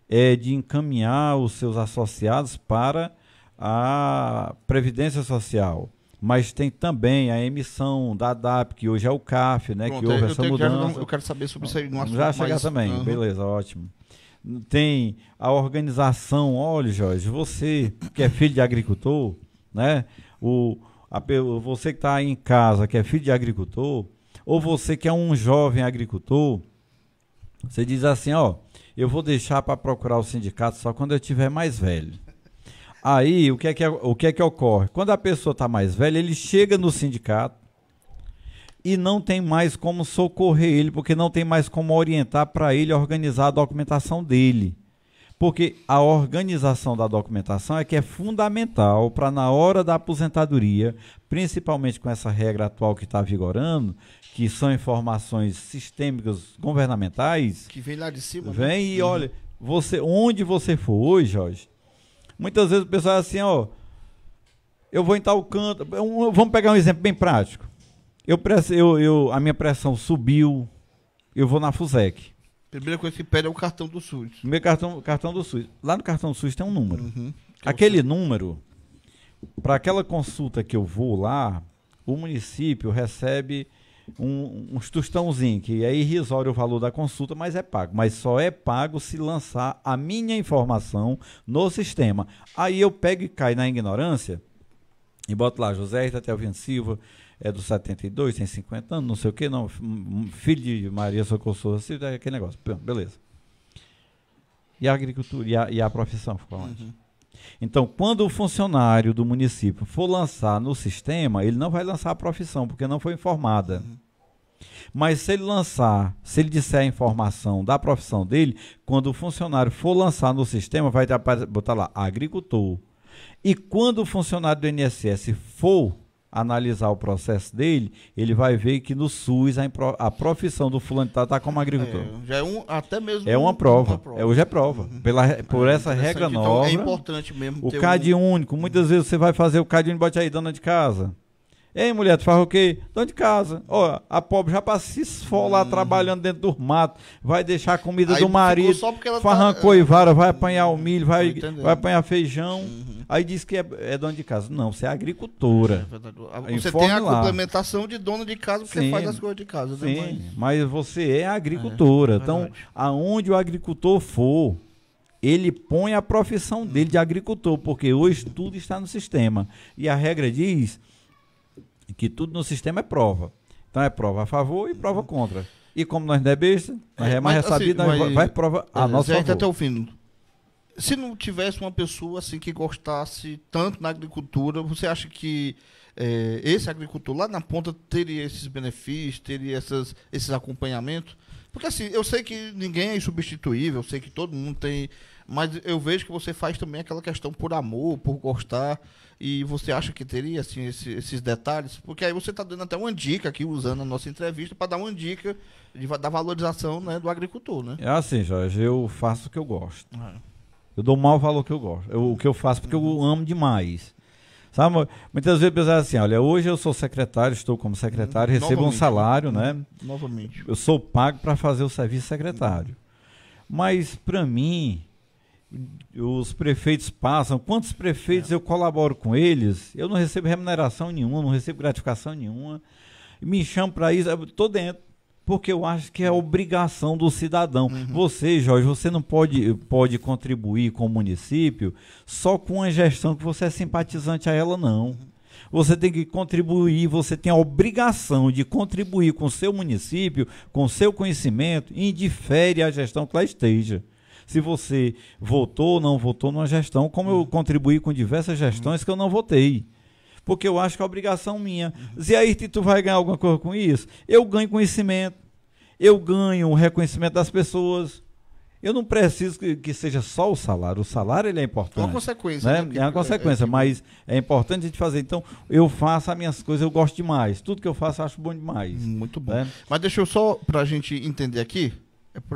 Speaker 2: é, de encaminhar os seus associados para a Previdência Social, mas tem também a emissão da DAP, que hoje é o CAF, né, Pronto, que houve eu essa mudança. eu quero saber sobre isso aí no assunto. Já chegar também, uhum. beleza, ótimo. Tem a organização, olha, Jorge, você que é filho de agricultor, né? O, a, você que está em casa, que é filho de agricultor, ou você que é um jovem agricultor, você diz assim, ó, eu vou deixar para procurar o sindicato só quando eu tiver mais velho. Aí, o que é que, é, o que, é que ocorre? Quando a pessoa está mais velha, ele chega no sindicato e não tem mais como socorrer ele, porque não tem mais como orientar para ele organizar a documentação dele. Porque a organização da documentação é que é fundamental para, na hora da aposentadoria, principalmente com essa regra atual que está vigorando, que são informações sistêmicas governamentais. Que
Speaker 1: vem lá de cima. Né? Vem né? e uhum. olha,
Speaker 2: você, onde você for hoje, Jorge, muitas vezes o pessoal é assim, ó, eu vou em tal canto. É vamos pegar um exemplo bem prático. Eu, eu, eu, a minha pressão subiu, eu vou na FUSEC. Primeira coisa que pede é o cartão do SUS. Meu cartão, cartão do SUS. Lá no cartão do SUS tem um número. Uhum. Aquele número, para aquela consulta que eu vou lá, o município recebe um, uns tostãozinho, que é irrisório o valor da consulta, mas é pago. Mas só é pago se lançar a minha informação no sistema. Aí eu pego e caio na ignorância e boto lá José Rita Silva, é do 72, tem 50 anos, não sei o que, não, filho de Maria Socorro Silva, é aquele negócio. Beleza. E a agricultura, e a, e a profissão ficou onde? Uhum. Então, quando o funcionário do município for lançar no sistema, ele não vai lançar a profissão, porque não foi informada. Uhum. Mas se ele lançar, se ele disser a informação da profissão dele, quando o funcionário for lançar no sistema, vai botar lá agricultor. E quando o funcionário do INSS for analisar o processo dele, ele vai ver que no SUS a, a profissão do fulano está tá como agricultor. É, já
Speaker 1: é um, até mesmo é uma prova. Uma prova.
Speaker 2: É, hoje é prova. Uhum. Pela, por é, essa então, regra então, nova. É importante mesmo. O CAD um... único. Muitas vezes você vai fazer o CAD único, bote aí, dona de casa. Ei, mulher, tu faz o quê? Dona de casa. Ó, a pobre já para se esfolar hum. trabalhando dentro dos matos, vai deixar a comida aí do marido, só porque ela tá... vara, vai uhum. apanhar o milho, vai, vai apanhar feijão. Uhum. Aí diz que é, é, dona de casa. Não, você é agricultora. É você tem a lá.
Speaker 1: complementação de dona de casa, porque sim, faz as coisas de casa. Né, sim,
Speaker 2: mas você é, é agricultora. É, então, aonde o agricultor for, ele põe a profissão dele de agricultor, porque hoje tudo está no sistema. E a regra diz que tudo no sistema é prova. Então é prova a favor e prova uhum. contra. E como nós não é besta, nós é, é mais sabido, assim, nós vai prova a é, nossa favor. até o fim.
Speaker 1: Se não tivesse uma pessoa assim que gostasse tanto na agricultura, você acha que é, esse agricultor lá na ponta teria esses benefícios, teria essas, esses acompanhamentos? Porque assim, eu sei que ninguém é insubstituível, eu sei que todo mundo tem mas eu vejo que você faz também aquela questão por amor, por gostar. E você acha que teria assim, esse, esses detalhes? Porque aí você está dando até uma dica aqui, usando a nossa entrevista, para dar uma dica de, da valorização né, do agricultor. Né?
Speaker 2: É assim, Jorge, eu faço o que eu gosto. É. Eu dou mal maior valor que eu gosto. Eu, o que eu faço porque uhum. eu amo demais. Sabe? Muitas vezes pensar assim, olha, hoje eu sou secretário, estou como secretário, uhum. recebo Novamente. um né? salário, né? Novamente. Eu sou pago para fazer o serviço secretário. Mas, para mim, os prefeitos passam, quantos prefeitos é. eu colaboro com eles, eu não recebo remuneração nenhuma, não recebo gratificação nenhuma, me chamam para isso, estou dentro, porque eu acho que é uhum. obrigação do cidadão. Uhum. Você, Jorge, você não pode, pode contribuir com o município só com a gestão que você é simpatizante a ela, não. Uhum. Você tem que contribuir, você tem a obrigação de contribuir com o seu município, com o seu conhecimento, indifere a gestão que lá esteja se você votou ou não votou numa gestão, como eu contribuí com diversas gestões que eu não votei porque eu acho que é obrigação minha. Zé Ayrton, tu vai ganhar alguma coisa com isso? Eu ganho conhecimento, eu ganho o reconhecimento das pessoas. Eu não preciso que, que seja só o salário. O salário ele é importante. É uma consequência. Né? né? É uma consequência, é, é, mas é importante a gente fazer. Então, eu faço as minhas coisas, eu gosto demais. Tudo que eu faço, eu acho bom demais. Muito bom. Né? Mas deixa eu só, para
Speaker 1: a gente entender aqui,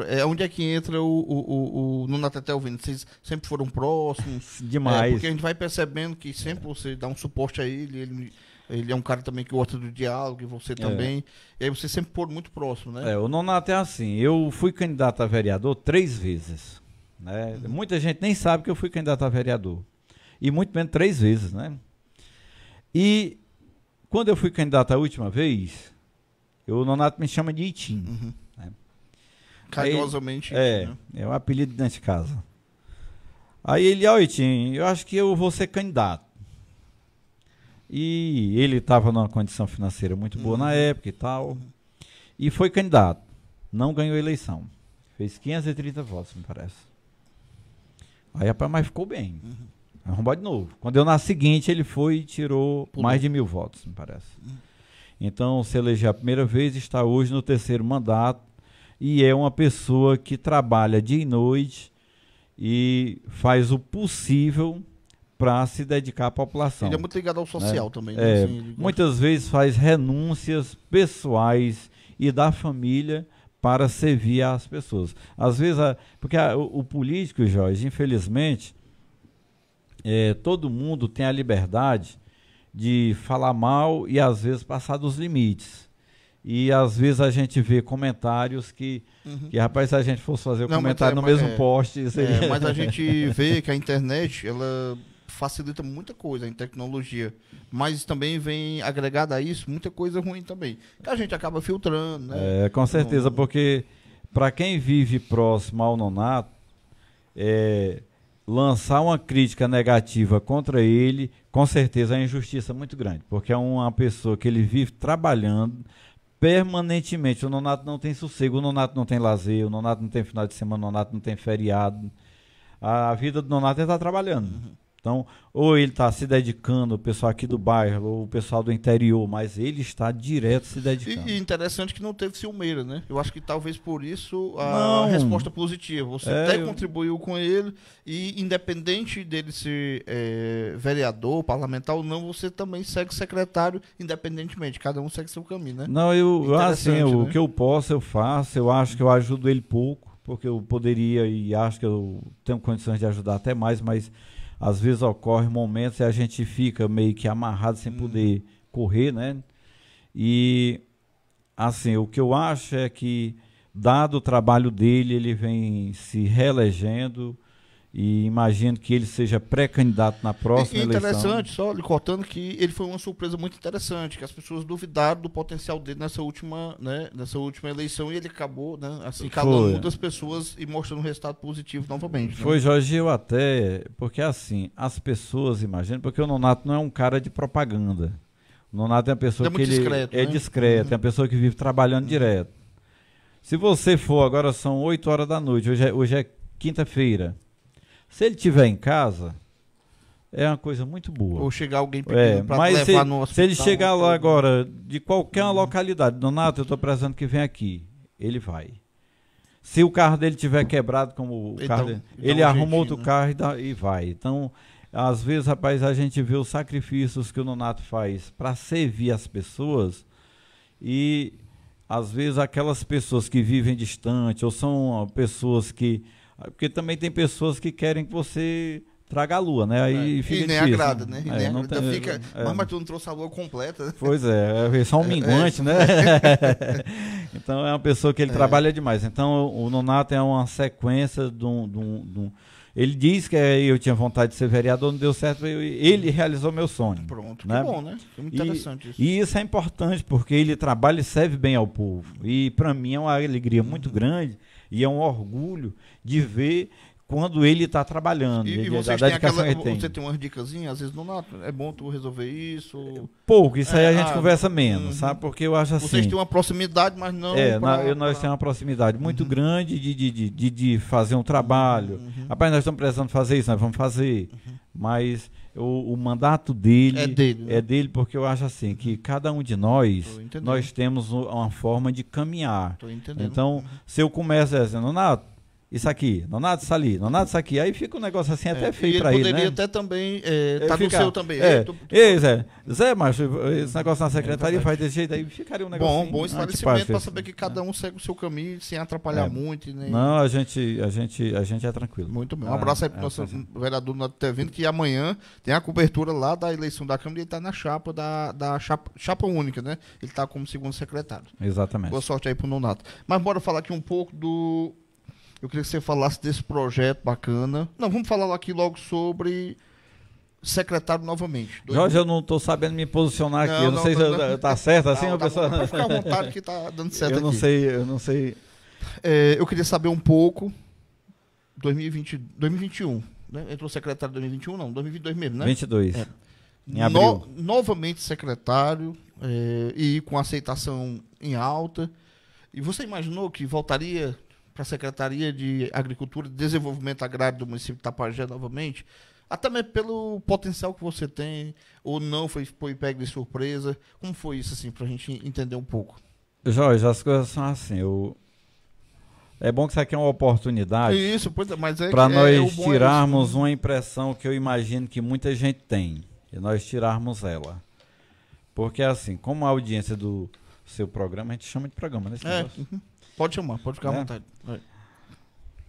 Speaker 1: é, é onde é que entra o, o, o, o Nuno até Vocês sempre foram próximos. Demais. É, porque a gente vai percebendo que sempre você dá um suporte a ele, ele, ele é um cara também que gosta do diálogo, e você é. também. É. E aí você sempre foram muito próximo, né? É,
Speaker 2: o Nonato é assim, eu fui candidato a vereador três vezes. Né? Uhum. Muita gente nem sabe que eu fui candidato a vereador. E muito menos três vezes, né? E quando eu fui candidato a última vez, eu, o Nonato me chama de Itim. Uhum. Carinhosamente. é, né? é o apelido nesse caso. Aí ele, ó, eu acho que eu vou ser candidato. E ele estava numa condição financeira muito boa uhum. na época e tal. E foi candidato. Não ganhou eleição. Fez 530 votos, me parece. Aí, rapaz, mais ficou bem. Uhum. Arrombou de novo. Quando eu na seguinte, ele foi e tirou Pulou. mais de mil votos, me parece. Uhum. Então, se elegeu a primeira vez, está hoje no terceiro mandato e é uma pessoa que trabalha dia e noite e faz o possível para se dedicar à população. Ele é muito ligado ao social né? também. Né? É, assim, muitas vezes faz renúncias pessoais e da família para servir às pessoas. Às vezes, a, porque a, o, o, político, Jorge, infelizmente, é, todo mundo tem a liberdade de falar mal e às vezes passar dos limites. E às vezes a gente vê comentários que, uhum. que rapaz, se a gente fosse fazer o comentário é, no mesmo é, post. É, seria... É, mas a gente vê que a
Speaker 1: internet, ela facilita muita coisa em tecnologia, mas também vem agregada a isso muita coisa ruim também, que a gente acaba filtrando, né? É, com certeza,
Speaker 2: porque para quem vive próximo ao nonato, é, lançar uma crítica negativa contra ele, com certeza é uma injustiça muito grande, porque é uma pessoa que ele vive trabalhando, permanentemente. O nonato não tem sossego, o nonato não tem lazer, o nonato não tem final de semana, o nonato não tem feriado. A vida do nonato é estar trabalhando. Uhum. Então, ou ele está se dedicando, o pessoal aqui do bairro, ou o pessoal do interior, mas ele está direto se dedicando. E,
Speaker 1: interessante que não teve Silmeira, né? Eu acho que talvez por isso a não. resposta positiva. Você é, até eu... contribuiu com ele, e independente dele ser é, vereador, parlamentar ou não, você também segue secretário, independentemente. Cada um segue seu caminho, né? Não, eu, assim, né? o que eu
Speaker 2: posso, eu faço. Eu acho que eu ajudo ele pouco, porque eu poderia e acho que eu tenho condições de ajudar até mais, mas às vezes ocorre momentos e a gente fica meio que amarrado sem hum. poder correr, né? E assim, o que eu acho é que dado o trabalho dele, ele vem se reelegendo e imagino que ele seja pré-candidato na próxima e, é interessante, eleição.
Speaker 1: Interessante, só lhe cortando que ele foi uma surpresa muito interessante, que as pessoas duvidaram do potencial dele nessa última, né, nessa última eleição e ele acabou, né, assim, calando muitas pessoas e mostrando um resultado positivo novamente. Né? Foi, né? Jorge,
Speaker 2: eu até, porque assim, as pessoas imaginam, porque o Nonato não é um cara de propaganda. O Nonato é uma pessoa é que ele discreto, é né? discreto, é uma pessoa que vive trabalhando uhum. direto. Se você for, agora são 8 horas da noite, hoje é, hoje é quinta-feira. Se ele tiver em casa, é uma coisa muito boa. Ou chegar alguém é, pedindo é, para levar se, no hospital. Se ele chegar lá agora, de qualquer uhum. localidade, Donato, eu estou precisando que venha aqui, ele vai. Se o carro dele tiver quebrado, como o então, carro dele, então ele um arruma outro né? carro e, dá, e vai. Então, às vezes, rapaz, a gente vê os sacrifícios que o Nonato faz para servir as pessoas e, às vezes, aquelas pessoas que vivem distante ou são pessoas que porque também tem pessoas que querem que você traga a lua, né? Aí é. fica e nem difícil, agrada, né? né? E é, nem agrada. Tem, fica, é, mas, mas
Speaker 1: tu não trouxe a lua completa. Pois é, é só um minguante, né?
Speaker 2: então é uma pessoa que ele é. trabalha demais. Então o Nonato é uma sequência de um, de um, de um ele disse que é, eu tinha vontade de ser vereador, não deu certo, ele realizou meu sonho. Pronto, né? que bom, né? Foi muito e, interessante isso. E isso é importante, porque ele trabalha e serve bem ao povo. E para mim é uma alegria uhum. muito grande e é um orgulho de ver quando ele está trabalhando. E, e né? vocês têm tá aquela, tem. você
Speaker 1: tem umas dicas, às vezes, do não, né? é bom tu resolver isso. Pouco, isso é, aí a é, gente ah, conversa uhum. menos, uhum. sabe? Porque eu acho assim. Vocês têm uma proximidade, mas não. É, pra, na, eu, nós
Speaker 2: pra... temos uma proximidade muito uhum. grande de, de, de, de, fazer um trabalho. Uhum. Rapaz, nós estamos precisando fazer isso, nós vamos fazer. Uhum. Mas o, o, mandato dele é dele, né? é dele, porque eu acho assim que cada um de nós nós temos uma forma de caminhar. Então, se eu começo dizendo, Nato, isso aqui, nonato isso ali, nonato isso aqui. Aí fica um negócio assim até é, feio para ele, né? poderia até também, é, tá fica, no seu também. É, é, Zé, Zé, macho, esse negócio na secretaria é faz desse jeito aí, ficaria um negócio Bom, assim, bom esclarecimento para
Speaker 1: saber que cada né? um segue o seu caminho sem atrapalhar é. muito. Nem... Não,
Speaker 2: a gente, a, gente, a gente é tranquilo. Muito bem. Um é, abraço aí é pro nosso assim.
Speaker 1: vereador Nato Tevindo, que amanhã tem a cobertura lá da eleição da Câmara e ele tá na chapa da, da chapa, chapa única, né? Ele tá como segundo secretário. Exatamente. Boa sorte aí pro Nonato. Mas bora falar aqui um pouco do eu queria que você falasse desse projeto bacana. Não, vamos falar aqui logo sobre secretário novamente. Dois Jorge, eu
Speaker 2: não estou sabendo me posicionar não, aqui. Eu não, não sei não, se está certo assim, não, tá pessoa... bom, ficar à vontade que está dando certo Eu não sei, eu não
Speaker 1: sei. É, eu queria saber um pouco 2020, 2021, né? Entrou secretário 2021 não, 2022 mesmo, né? 22. É. Em abril. No, novamente secretário é, e com aceitação em alta. E você imaginou que voltaria para a Secretaria de Agricultura e Desenvolvimento Agrário do município de Tapajé novamente, até ah, mesmo pelo potencial que você tem, ou não foi, foi pego de surpresa? Como foi isso, assim, para a gente entender um
Speaker 2: pouco? Jorge, as coisas são assim, eu... É bom que isso aqui é uma oportunidade isso, é, mas é, para é, nós é, é tirarmos uma impressão que eu imagino que muita gente tem e nós tirarmos ela. Porque assim, como a audiência do seu programa, a gente chama de programa, né? É.
Speaker 1: Uhum. Pode chamar, pode ficar né? à vontade.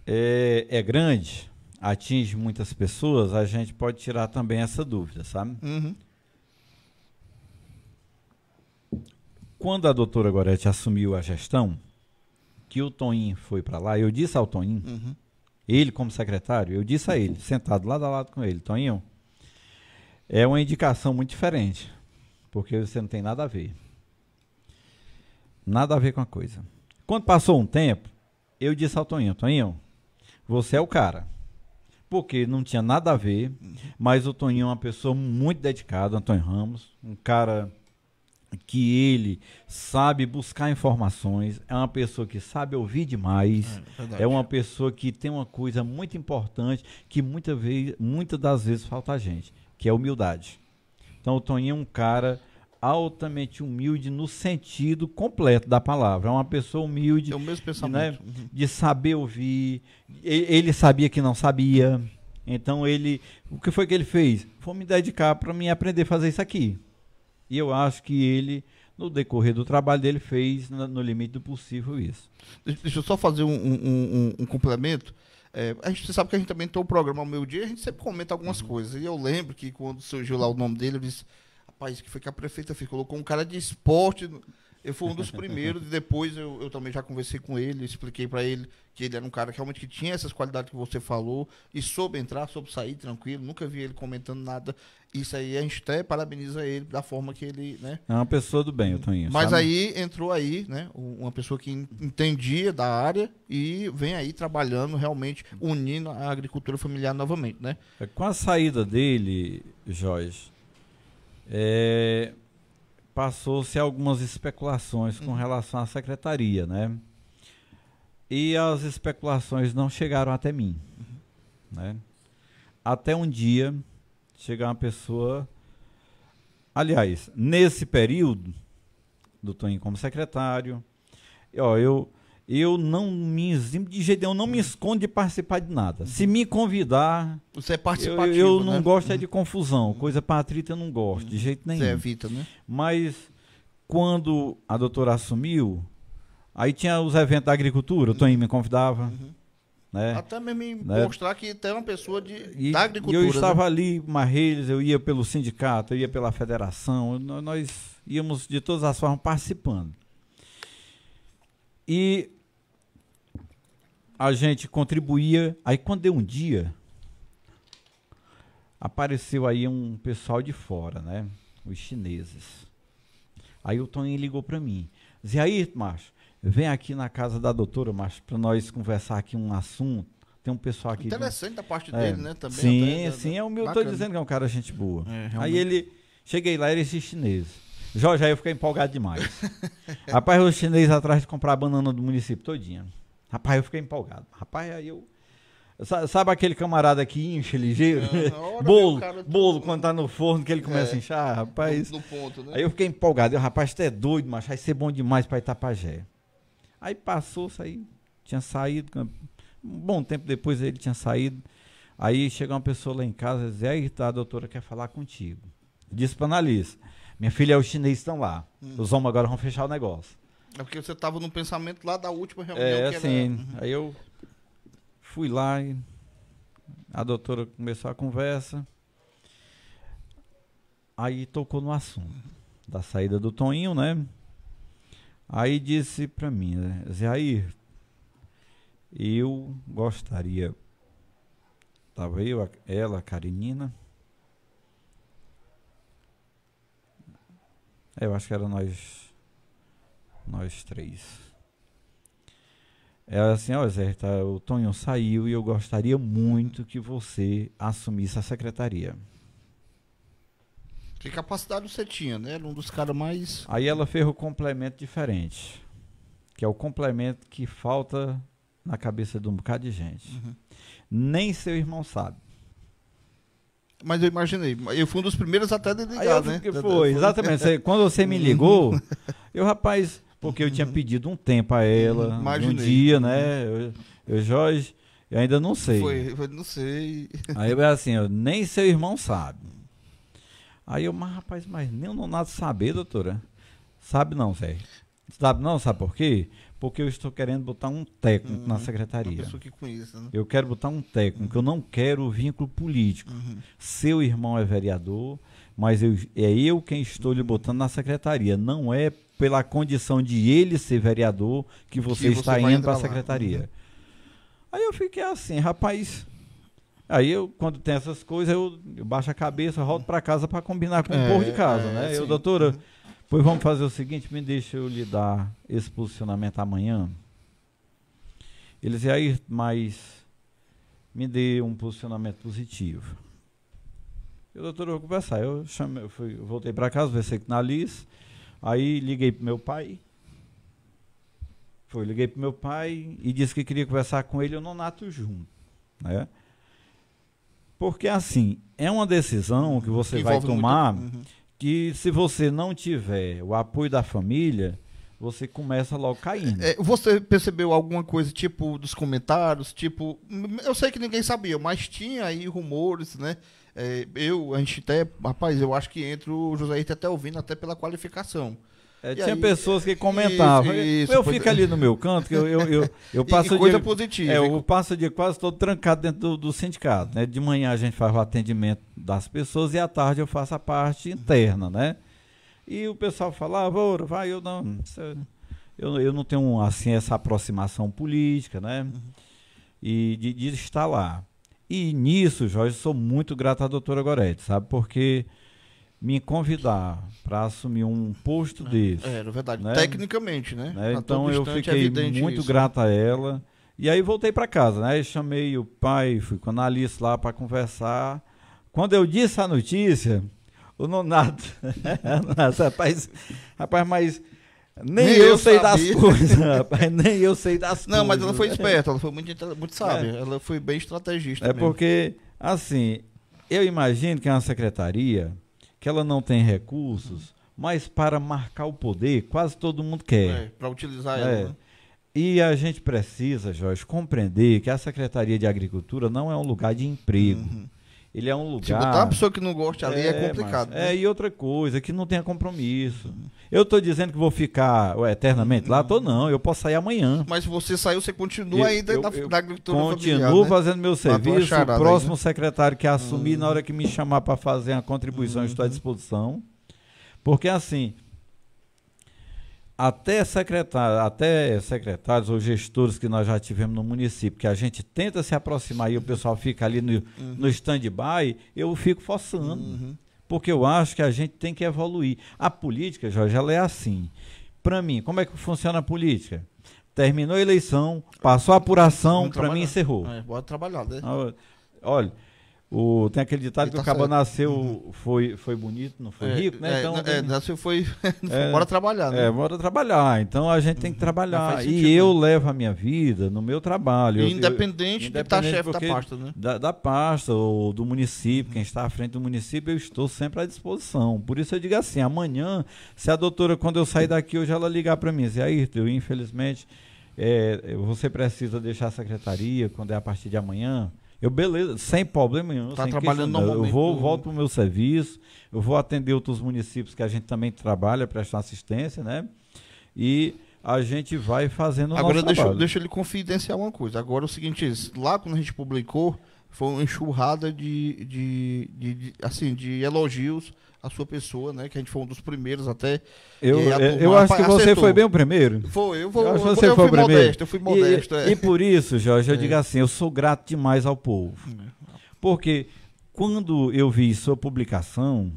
Speaker 2: É, é, grande, atinge muitas pessoas, a gente pode tirar também essa dúvida, sabe? Uhum. Quando a doutora Gorete assumiu a gestão, que o Toninho foi para lá, eu disse ao Toninho, uhum. ele como secretário, eu disse a ele, sentado lado a lado com ele, Toninho, é uma indicação muito diferente, porque você não tem nada a ver. Nada a ver com a coisa. Quando passou um tempo, eu disse ao Toninho, Toninho, você é o cara. Porque não tinha nada a ver, mas o Toninho é uma pessoa muito dedicada, Antônio Ramos, um cara que ele sabe buscar informações, é uma pessoa que sabe ouvir demais, é, é uma pessoa que tem uma coisa muito importante que muitas vezes, muitas das vezes falta a gente, que é humildade. Então o Toninho é um cara altamente humilde no sentido completo da palavra. É uma pessoa humilde. É o mesmo pensamento. Né, de saber ouvir. Ele sabia que não sabia. Então ele. O que foi que ele fez? Foi me dedicar para me aprender a fazer isso aqui. E eu acho que ele, no decorrer do trabalho dele, fez no limite do possível isso. Deixa eu só fazer um, um, um, um complemento. É, a gente sabe que a gente também tem um programa ao meio
Speaker 1: dia, a gente sempre comenta algumas uhum. coisas. E eu lembro que quando surgiu lá o nome dele, eu disse, rapaz, que foi que a prefeita fez? Colocou um cara de esporte. Eu fui um dos primeiros, e depois eu, eu também já conversei com ele, expliquei para ele que ele era um cara que realmente que tinha essas qualidades que você falou, e soube entrar, soube sair tranquilo, nunca vi ele comentando nada. Isso aí a gente até parabeniza ele da forma que ele, né?
Speaker 2: É uma pessoa do bem, eu Toninho. Mas sabe? aí
Speaker 1: entrou aí, né, uma pessoa que entendia da área e vem aí trabalhando realmente unindo a agricultura familiar novamente,
Speaker 2: né? É, com a saída dele, Jorge, é, passou-se algumas especulações com uhum. relação à secretaria, né? E as especulações não chegaram até mim, uhum. né? Até um dia chegar uma pessoa, aliás, nesse período do Toninho como secretário, ó, eu eu não me eximo de jeito eu não me escondo de participar de nada. Se me convidar. Você é participativo. Eu, eu não né? gosto é de uhum. confusão, coisa patrita eu não gosto, de jeito nenhum. Você evita, né? Mas quando a doutora assumiu, aí tinha os eventos da agricultura, o Toninho me convidava. Uhum. Né?
Speaker 1: Até mesmo né? mostrar que tem uma pessoa de, e, da agricultura. E eu né? estava
Speaker 2: né? ali, Marreiros, eu ia pelo sindicato, eu ia pela federação, nós íamos de todas as formas participando. E a gente contribuía. Aí quando deu um dia, apareceu aí um pessoal de fora, né? Os chineses. Aí o Toninho ligou para mim. e aí, macho, vem aqui na casa da doutora, macho, para nós conversar aqui um assunto. Tem um pessoal aqui. Interessante de... da parte é. dele, é. né? Também. Sim, até, sim. É o meu. Bacana. Tô dizendo que é um cara gente boa. É, aí ele. Cheguei lá, era esse chinês. Jorge, aí eu fiquei empolgado demais. Rapaz, os chineses atrás de comprar a banana do município todinha. Rapaz, eu fiquei empolgado. Rapaz, aí eu. Sabe aquele camarada que incha ligeiro? bolo, tá... bolo quando tá no forno que ele começa é, a inchar, rapaz. No, no ponto, né? Aí eu fiquei empolgado. Eu, rapaz, tu é doido, mas Vai ser bom demais pra Itapajé. Aí passou, saí, tinha saído. Um bom tempo depois ele tinha saído. Aí chega uma pessoa lá em casa e diz, tá, a doutora quer falar contigo. Disse pra analisa, minha filha e o chinês estão lá. Hum. Os homens agora vão fechar o negócio.
Speaker 1: É porque você tava no pensamento lá da última reunião. É, que assim, era... Uhum.
Speaker 2: aí eu fui lá e a doutora começou a conversa. Aí tocou no assunto da saída do Toninho, né? Aí disse para mim, né, Zé Air, eu gostaria, tava eu, ela, a Karinina, é, eu acho que era nós nós três. Ela é assim, ó, Zé, tá, o Tonho saiu e eu gostaria muito que você assumisse a secretaria.
Speaker 1: Que capacidade você tinha, né? Era um dos caras mais.
Speaker 2: Aí ela fez o complemento diferente. Que é o complemento que falta na cabeça de um bocado de gente. Uhum. Nem seu irmão sabe. Mas eu imaginei. Eu fui um dos primeiros até a ligar, né? Que foi, exatamente. quando você me ligou, uhum. eu, rapaz, porque eu tinha pedido um tempo a ela, Imaginei. um dia, né? Uhum. Eu, eu Jorge, eu ainda não sei. Foi, foi não sei. Aí eu assim, eu, nem seu irmão sabe. Aí eu, mas rapaz, mas nem o nonato saber, doutora. Sabe não, Zé. Sabe não, sabe por quê? Porque eu estou querendo botar um técnico uhum, na secretaria. Uma pessoa que conheça, né? Eu quero botar um técnico, uhum. eu não quero vínculo político. Uhum. Seu irmão é vereador, mas eu, é eu quem estou lhe botando na secretaria, não é pela condição de ele ser vereador que você que está você indo para a secretaria. Lá. Aí eu fiquei assim, rapaz. Aí eu, quando tem essas coisas, eu, eu baixo a cabeça, volto para casa para combinar com é, o povo de casa, é, né? Eu, doutora, pois vamos fazer o seguinte, me deixa eu lhe dar esse posicionamento amanhã. Ele aí, mas me dê um posicionamento positivo. Eu, doutor, eu vou conversar. Eu, chamei, eu fui, voltei para casa, conversei com a Alice. Aí liguei pro meu pai. Foi, liguei pro meu pai e disse que queria conversar com ele, eu não nato junto, né? Porque assim, é uma decisão que você que vai tomar muito... uhum. que se você não tiver o apoio da família, você começa logo caindo. É, você percebeu alguma coisa, tipo, dos comentários, tipo.
Speaker 1: Eu sei que ninguém sabia, mas tinha aí rumores, né? É, eu, a gente até, rapaz, eu acho que entra o José Ayrton até ouvindo, até pela qualificação. É, tinha aí, pessoas que é, comentavam. Isso, eu fico ali é. no meu canto, que eu, eu, eu, eu passo e, coisa dia, positiva. É, eu
Speaker 2: passo o dia quase todo trancado dentro do, do, sindicato. Né? De manhã a gente faz o atendimento das pessoas e à tarde eu faço a parte interna, né? E o pessoal falava, ah, vai, eu não. É, eu, eu não tenho assim essa aproximação política, né? Uhum. E de, de estar lá. E nisso, Jorge, sou muito grato à doutora Gorete, sabe? Porque me convidar para assumir um posto é, desse. É, na verdade, né?
Speaker 1: tecnicamente, né? né? Tá então eu é fiquei muito isso, grato
Speaker 2: a ela. E aí voltei para casa, né? Eu chamei o pai, fui com a Alice lá para conversar. Quando eu disse a notícia, o Nonato, rapaz, rapaz, mas nem, nem eu, eu sei das coisas, rapaz. Nem eu sei das Não, coisas. Não, mas ela foi né? esperta, ela foi muito, muito sábia. É.
Speaker 1: Ela foi bem estrategista. É mesmo. porque,
Speaker 2: assim, eu imagino que é uma secretaria que ela não tem recursos, mas para marcar o poder, quase todo mundo quer. É, para utilizar é. ela. Né? E a gente precisa, Jorge, compreender que a Secretaria de Agricultura não é um lugar de emprego. Uhum. Ele é um lugar. Se botar uma pessoa que não gosta ali é, é complicado. Mas, né? É, e outra coisa, que não tenha compromisso. Eu estou dizendo que vou ficar ué, eternamente lá? Tô não, eu posso sair amanhã. Mas você
Speaker 1: saiu, você continua ainda eu, na, eu, na agricultura Continuo familiar, né? fazendo né? meu serviço. O próximo aí, né?
Speaker 2: secretário que assumir, hum. na hora que me chamar para fazer uma contribuição, hum. estou à uhum. disposição. Porque assim, até secretários, até secretários ou gestores que nós já tivemos no município, que a gente tenta se aproximar e o pessoal fica ali no, uhum. no stand-by, eu fico forçando. Uhum. Porque eu acho que a gente tem que evoluir. A política, Jorge, ela é assim. Para mim, como é que funciona a política? Terminou a eleição, passou a apuração, para mim encerrou. É, bora trabalhar. Né? Ah, olha, o, tem aquele ditado tá que o tá cabo nasceu uhum. foi, foi bonito, não foi é, rico, né? É, então,
Speaker 1: é, nasceu foi.
Speaker 2: É. bora trabalhar, né? É, bora trabalhar. Então a gente tem que uhum. trabalhar. Sentido, e eu né? levo a minha vida no meu trabalho. Independente, eu, eu, de estar tá chefe da pasta, né? Da, da, pasta ou do município, quem uhum. está à frente do município, eu estou sempre à disposição. Por isso eu digo assim: amanhã, se a doutora, quando eu sair daqui hoje, ela ligar para mim, dizer, aí, eu infelizmente, é, você precisa deixar a secretaria quando é a partir de amanhã eu, beleza, sem problema nenhum. Tá Está trabalhando questão, normalmente. Eu vou, volto né? para o meu serviço, eu vou atender outros municípios que a gente também trabalha, prestar assistência, né? E a gente vai fazendo Agora, nosso deixa, trabalho. deixa
Speaker 1: ele confidenciar uma coisa. Agora, o seguinte, lá quando a gente publicou, foi uma enxurrada de, de, de, de assim, de elogios a sua pessoa, né? Que a gente foi um dos primeiros até. Eu, eh, eh, eu acho que você acertou. foi bem o primeiro. Foi, eu, vou, eu, eu, você eu foi fui primeiro. modesto, eu fui modesto. E, é. e por isso, Jorge, eu é. digo assim,
Speaker 2: eu sou grato demais ao povo. É. Porque quando eu vi sua publicação,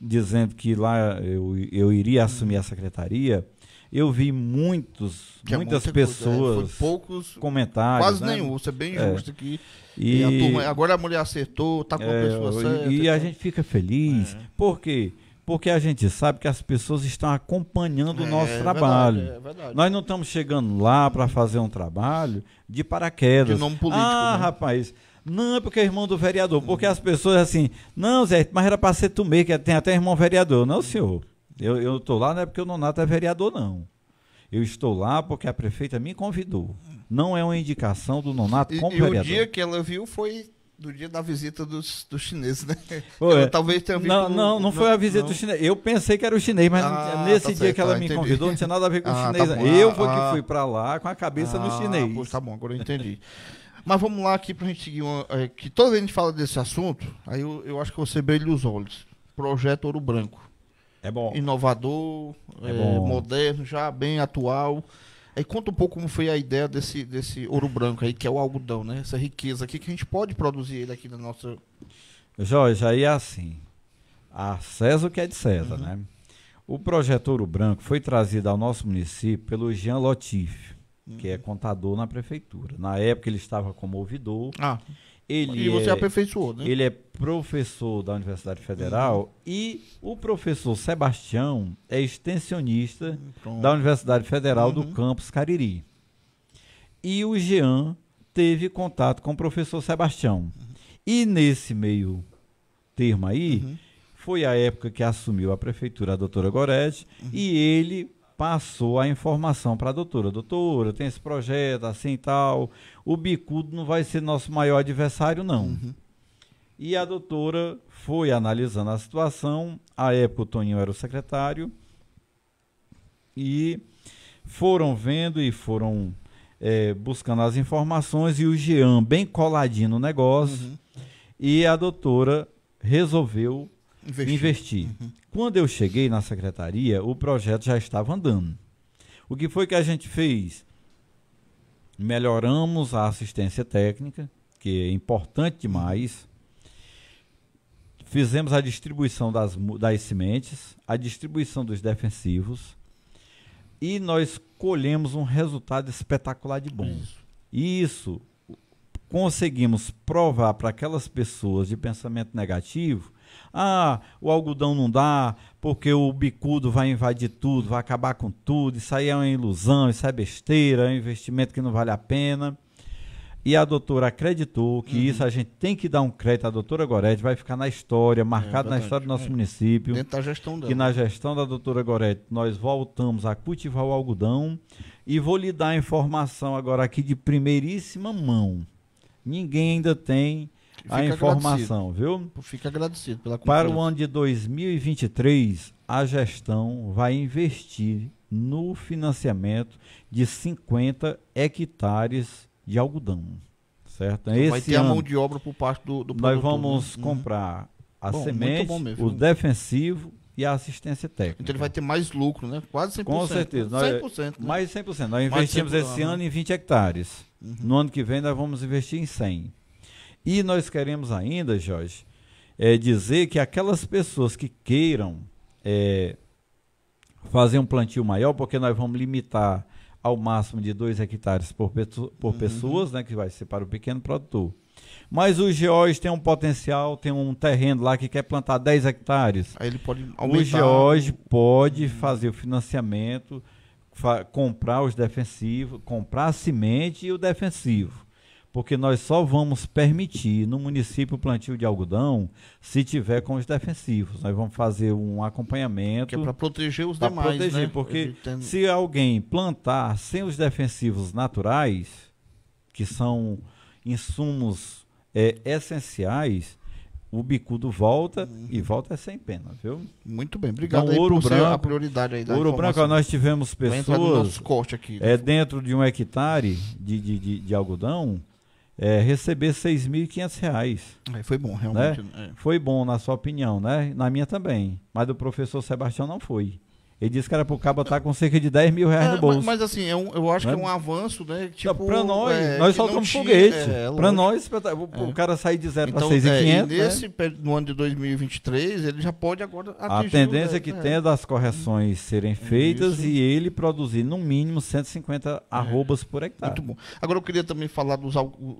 Speaker 2: dizendo que lá eu, eu iria assumir a secretaria, eu vi muitos, que é muitas é pessoas, coisa, é, poucos comentários, quase né? nenhum, você é bem é. justo aqui. E, e a turma,
Speaker 1: agora a mulher acertou, tá com a é, pessoa certa. E, e
Speaker 2: a então. gente fica feliz, porque porque a gente sabe que as pessoas estão acompanhando o nosso trabalho. Verdade, verdade. Nós não estamos chegando lá para fazer um trabalho de paraquedas. De nome político. Ah, né? rapaz, não, é porque é irmão do vereador. Porque hum. as pessoas assim, não, Zé, mas era para ser tu mesmo, que tem até irmão vereador. Não, senhor. Eu, estou lá não é porque o Nonato é vereador, não. Eu estou lá porque a prefeita me convidou. Não é uma indicação do Nonato como e, e vereador. E o
Speaker 1: dia que ela viu foi do dia da
Speaker 2: visita dos, dos chineses, né? É. ela, talvez tenha visto. Não, não, não, não foi a visita não. do chinês. Eu pensei que era o chinês, mas ah, nesse tá dia que ela tá, me entendi. convidou não tinha nada a ver com ah, o tá chinês. Tá bom, né? eu ah, foi que ah, ah. fui para lá com a cabeça no chinês. Pois, tá
Speaker 1: bom, agora eu entendi. mas vamos lá aqui para a gente seguir. Uma, é, que toda vez a gente fala desse assunto, aí eu, eu acho que você brilha os olhos. Projeto Ouro Branco. É bom. Inovador, é, é bom. moderno, já bem atual. Aí conta um pouco como foi a ideia desse, desse ouro branco aí, que é o algodão, né? Essa riqueza aqui que a gente pode produzir ele aqui na nossa.
Speaker 2: Jorge, aí é assim. A César o que é de César, uhum. né? O projeto Ouro Branco foi trazido ao nosso município pelo Jean Lotif, uhum. que é uhum. contador na prefeitura. Na época ele estava como ouvidor. Ah. Ele e você é, aperfeiçoou, né? Ele é professor da Universidade Federal uhum. e o professor Sebastião é extensionista hum, da Universidade Federal uhum. do campus Cariri. E o Jean teve contato com o professor Sebastião. Uhum. E nesse meio termo aí, uhum. foi a época que assumiu a prefeitura a doutora Goretti uhum. e ele passou a informação para a doutora. Doutora, tem esse projeto assim e tal o bicudo não vai ser nosso maior adversário, não. Uhum. E a doutora foi analisando a situação. À época, o Toninho era o secretário. E foram vendo e foram é, buscando as informações. E o Jean, bem coladinho no negócio. Uhum. E a doutora resolveu investir. investir. Uhum. Quando eu cheguei na secretaria, o projeto já estava andando. O que foi que a gente fez? melhoramos a assistência técnica, que é importante demais. Fizemos a distribuição das, das sementes, a distribuição dos defensivos e nós colhemos um resultado espetacular de bom. Isso. Isso conseguimos provar para aquelas pessoas de pensamento negativo ah, o algodão não dá, porque o bicudo vai invadir tudo, vai acabar com tudo, isso aí é uma ilusão, isso é besteira, é um investimento que não vale a pena. E a doutora acreditou que uhum. isso a gente tem que dar um crédito. à doutora Gorete vai ficar na história, marcado é na história do nosso é. município. Dentro da gestão dela. Que na gestão da doutora Gorete, nós voltamos a cultivar o algodão. E vou lhe dar a informação agora aqui de primeiríssima mão. Ninguém ainda tem Fica a informação,
Speaker 1: viu? Fica agradecido pela confiança. Para o
Speaker 2: ano de 2023, a gestão vai investir no financiamento de 50 hectares de algodão, certo? Então Esse vai ter ano, a mão de
Speaker 1: obra por parte do, do produtor. Nós vamos né? Uhum. comprar a bom, semente, mesmo, o
Speaker 2: defensivo e a assistência técnica. Então
Speaker 1: ele vai ter mais lucro, né? Quase 100%. Com né? certeza. Nós, 100%, né? Mais 100%. Nós investimos 100%, esse ano né? em
Speaker 2: 20 hectares. Uhum. No ano que vem nós vamos investir em 100. E nós queremos ainda, Jorge, é, dizer que aquelas pessoas que queiram é, fazer um plantio maior, porque nós vamos limitar ao máximo de 2 hectares por, por uhum. pessoas, né, que vai ser para o pequeno produtor. Mas o George tem um potencial, tem um terreno lá que quer plantar 10 hectares. Aí ele pode aumentar. O George pode uhum. fazer o financiamento, fa comprar os defensivos, comprar a semente e o defensivo porque nós só vamos permitir no município o plantio de algodão se tiver com os defensivos. Nós vamos fazer um acompanhamento. Que é para
Speaker 1: proteger os demais. proteger, né? porque tem...
Speaker 2: se alguém plantar sem os defensivos naturais, que são insumos é, essenciais, o bicudo volta uhum. e volta é sem pena, viu? Muito bem, então, obrigado então, aí ouro branco, a prioridade aí da Ouro branco, nós tivemos pessoas aqui, é, né? dentro de um hectare de, de, de, de algodão é, receber 6.500 reais. É, foi bom, realmente. Né? É. Foi bom, na sua opinião, né? Na minha também. Mas do professor Sebastião não foi. Ele disse que era pro cabo estar tá com cerca de 10 mil reais é, no bolso. Mas, mas, assim, eu, é eu acho que é né? um
Speaker 1: avanço, né?
Speaker 2: Tipo, para nós, é, nós soltamos foguete. É, nós, tá, o, é. o cara sair de zero para 6,500. Então, é, né? nesse,
Speaker 1: no ano de 2023, ele já pode agora atingir. A tendência o, que né? tem é
Speaker 2: das correções serem feitas isso. e ele produzir no mínimo 150 é. arrobas por
Speaker 1: hectare. Muito bom. Agora eu queria também falar dos,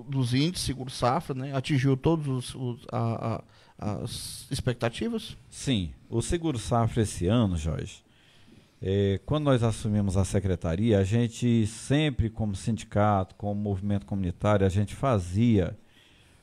Speaker 1: dos índices, seguro safra, né? Atingiu todos os, os
Speaker 2: a, a, as expectativas? Sim. O seguro safra esse ano, Jorge é, quando nós assumimos a secretaria, a gente sempre, como sindicato, como movimento comunitário, a gente fazia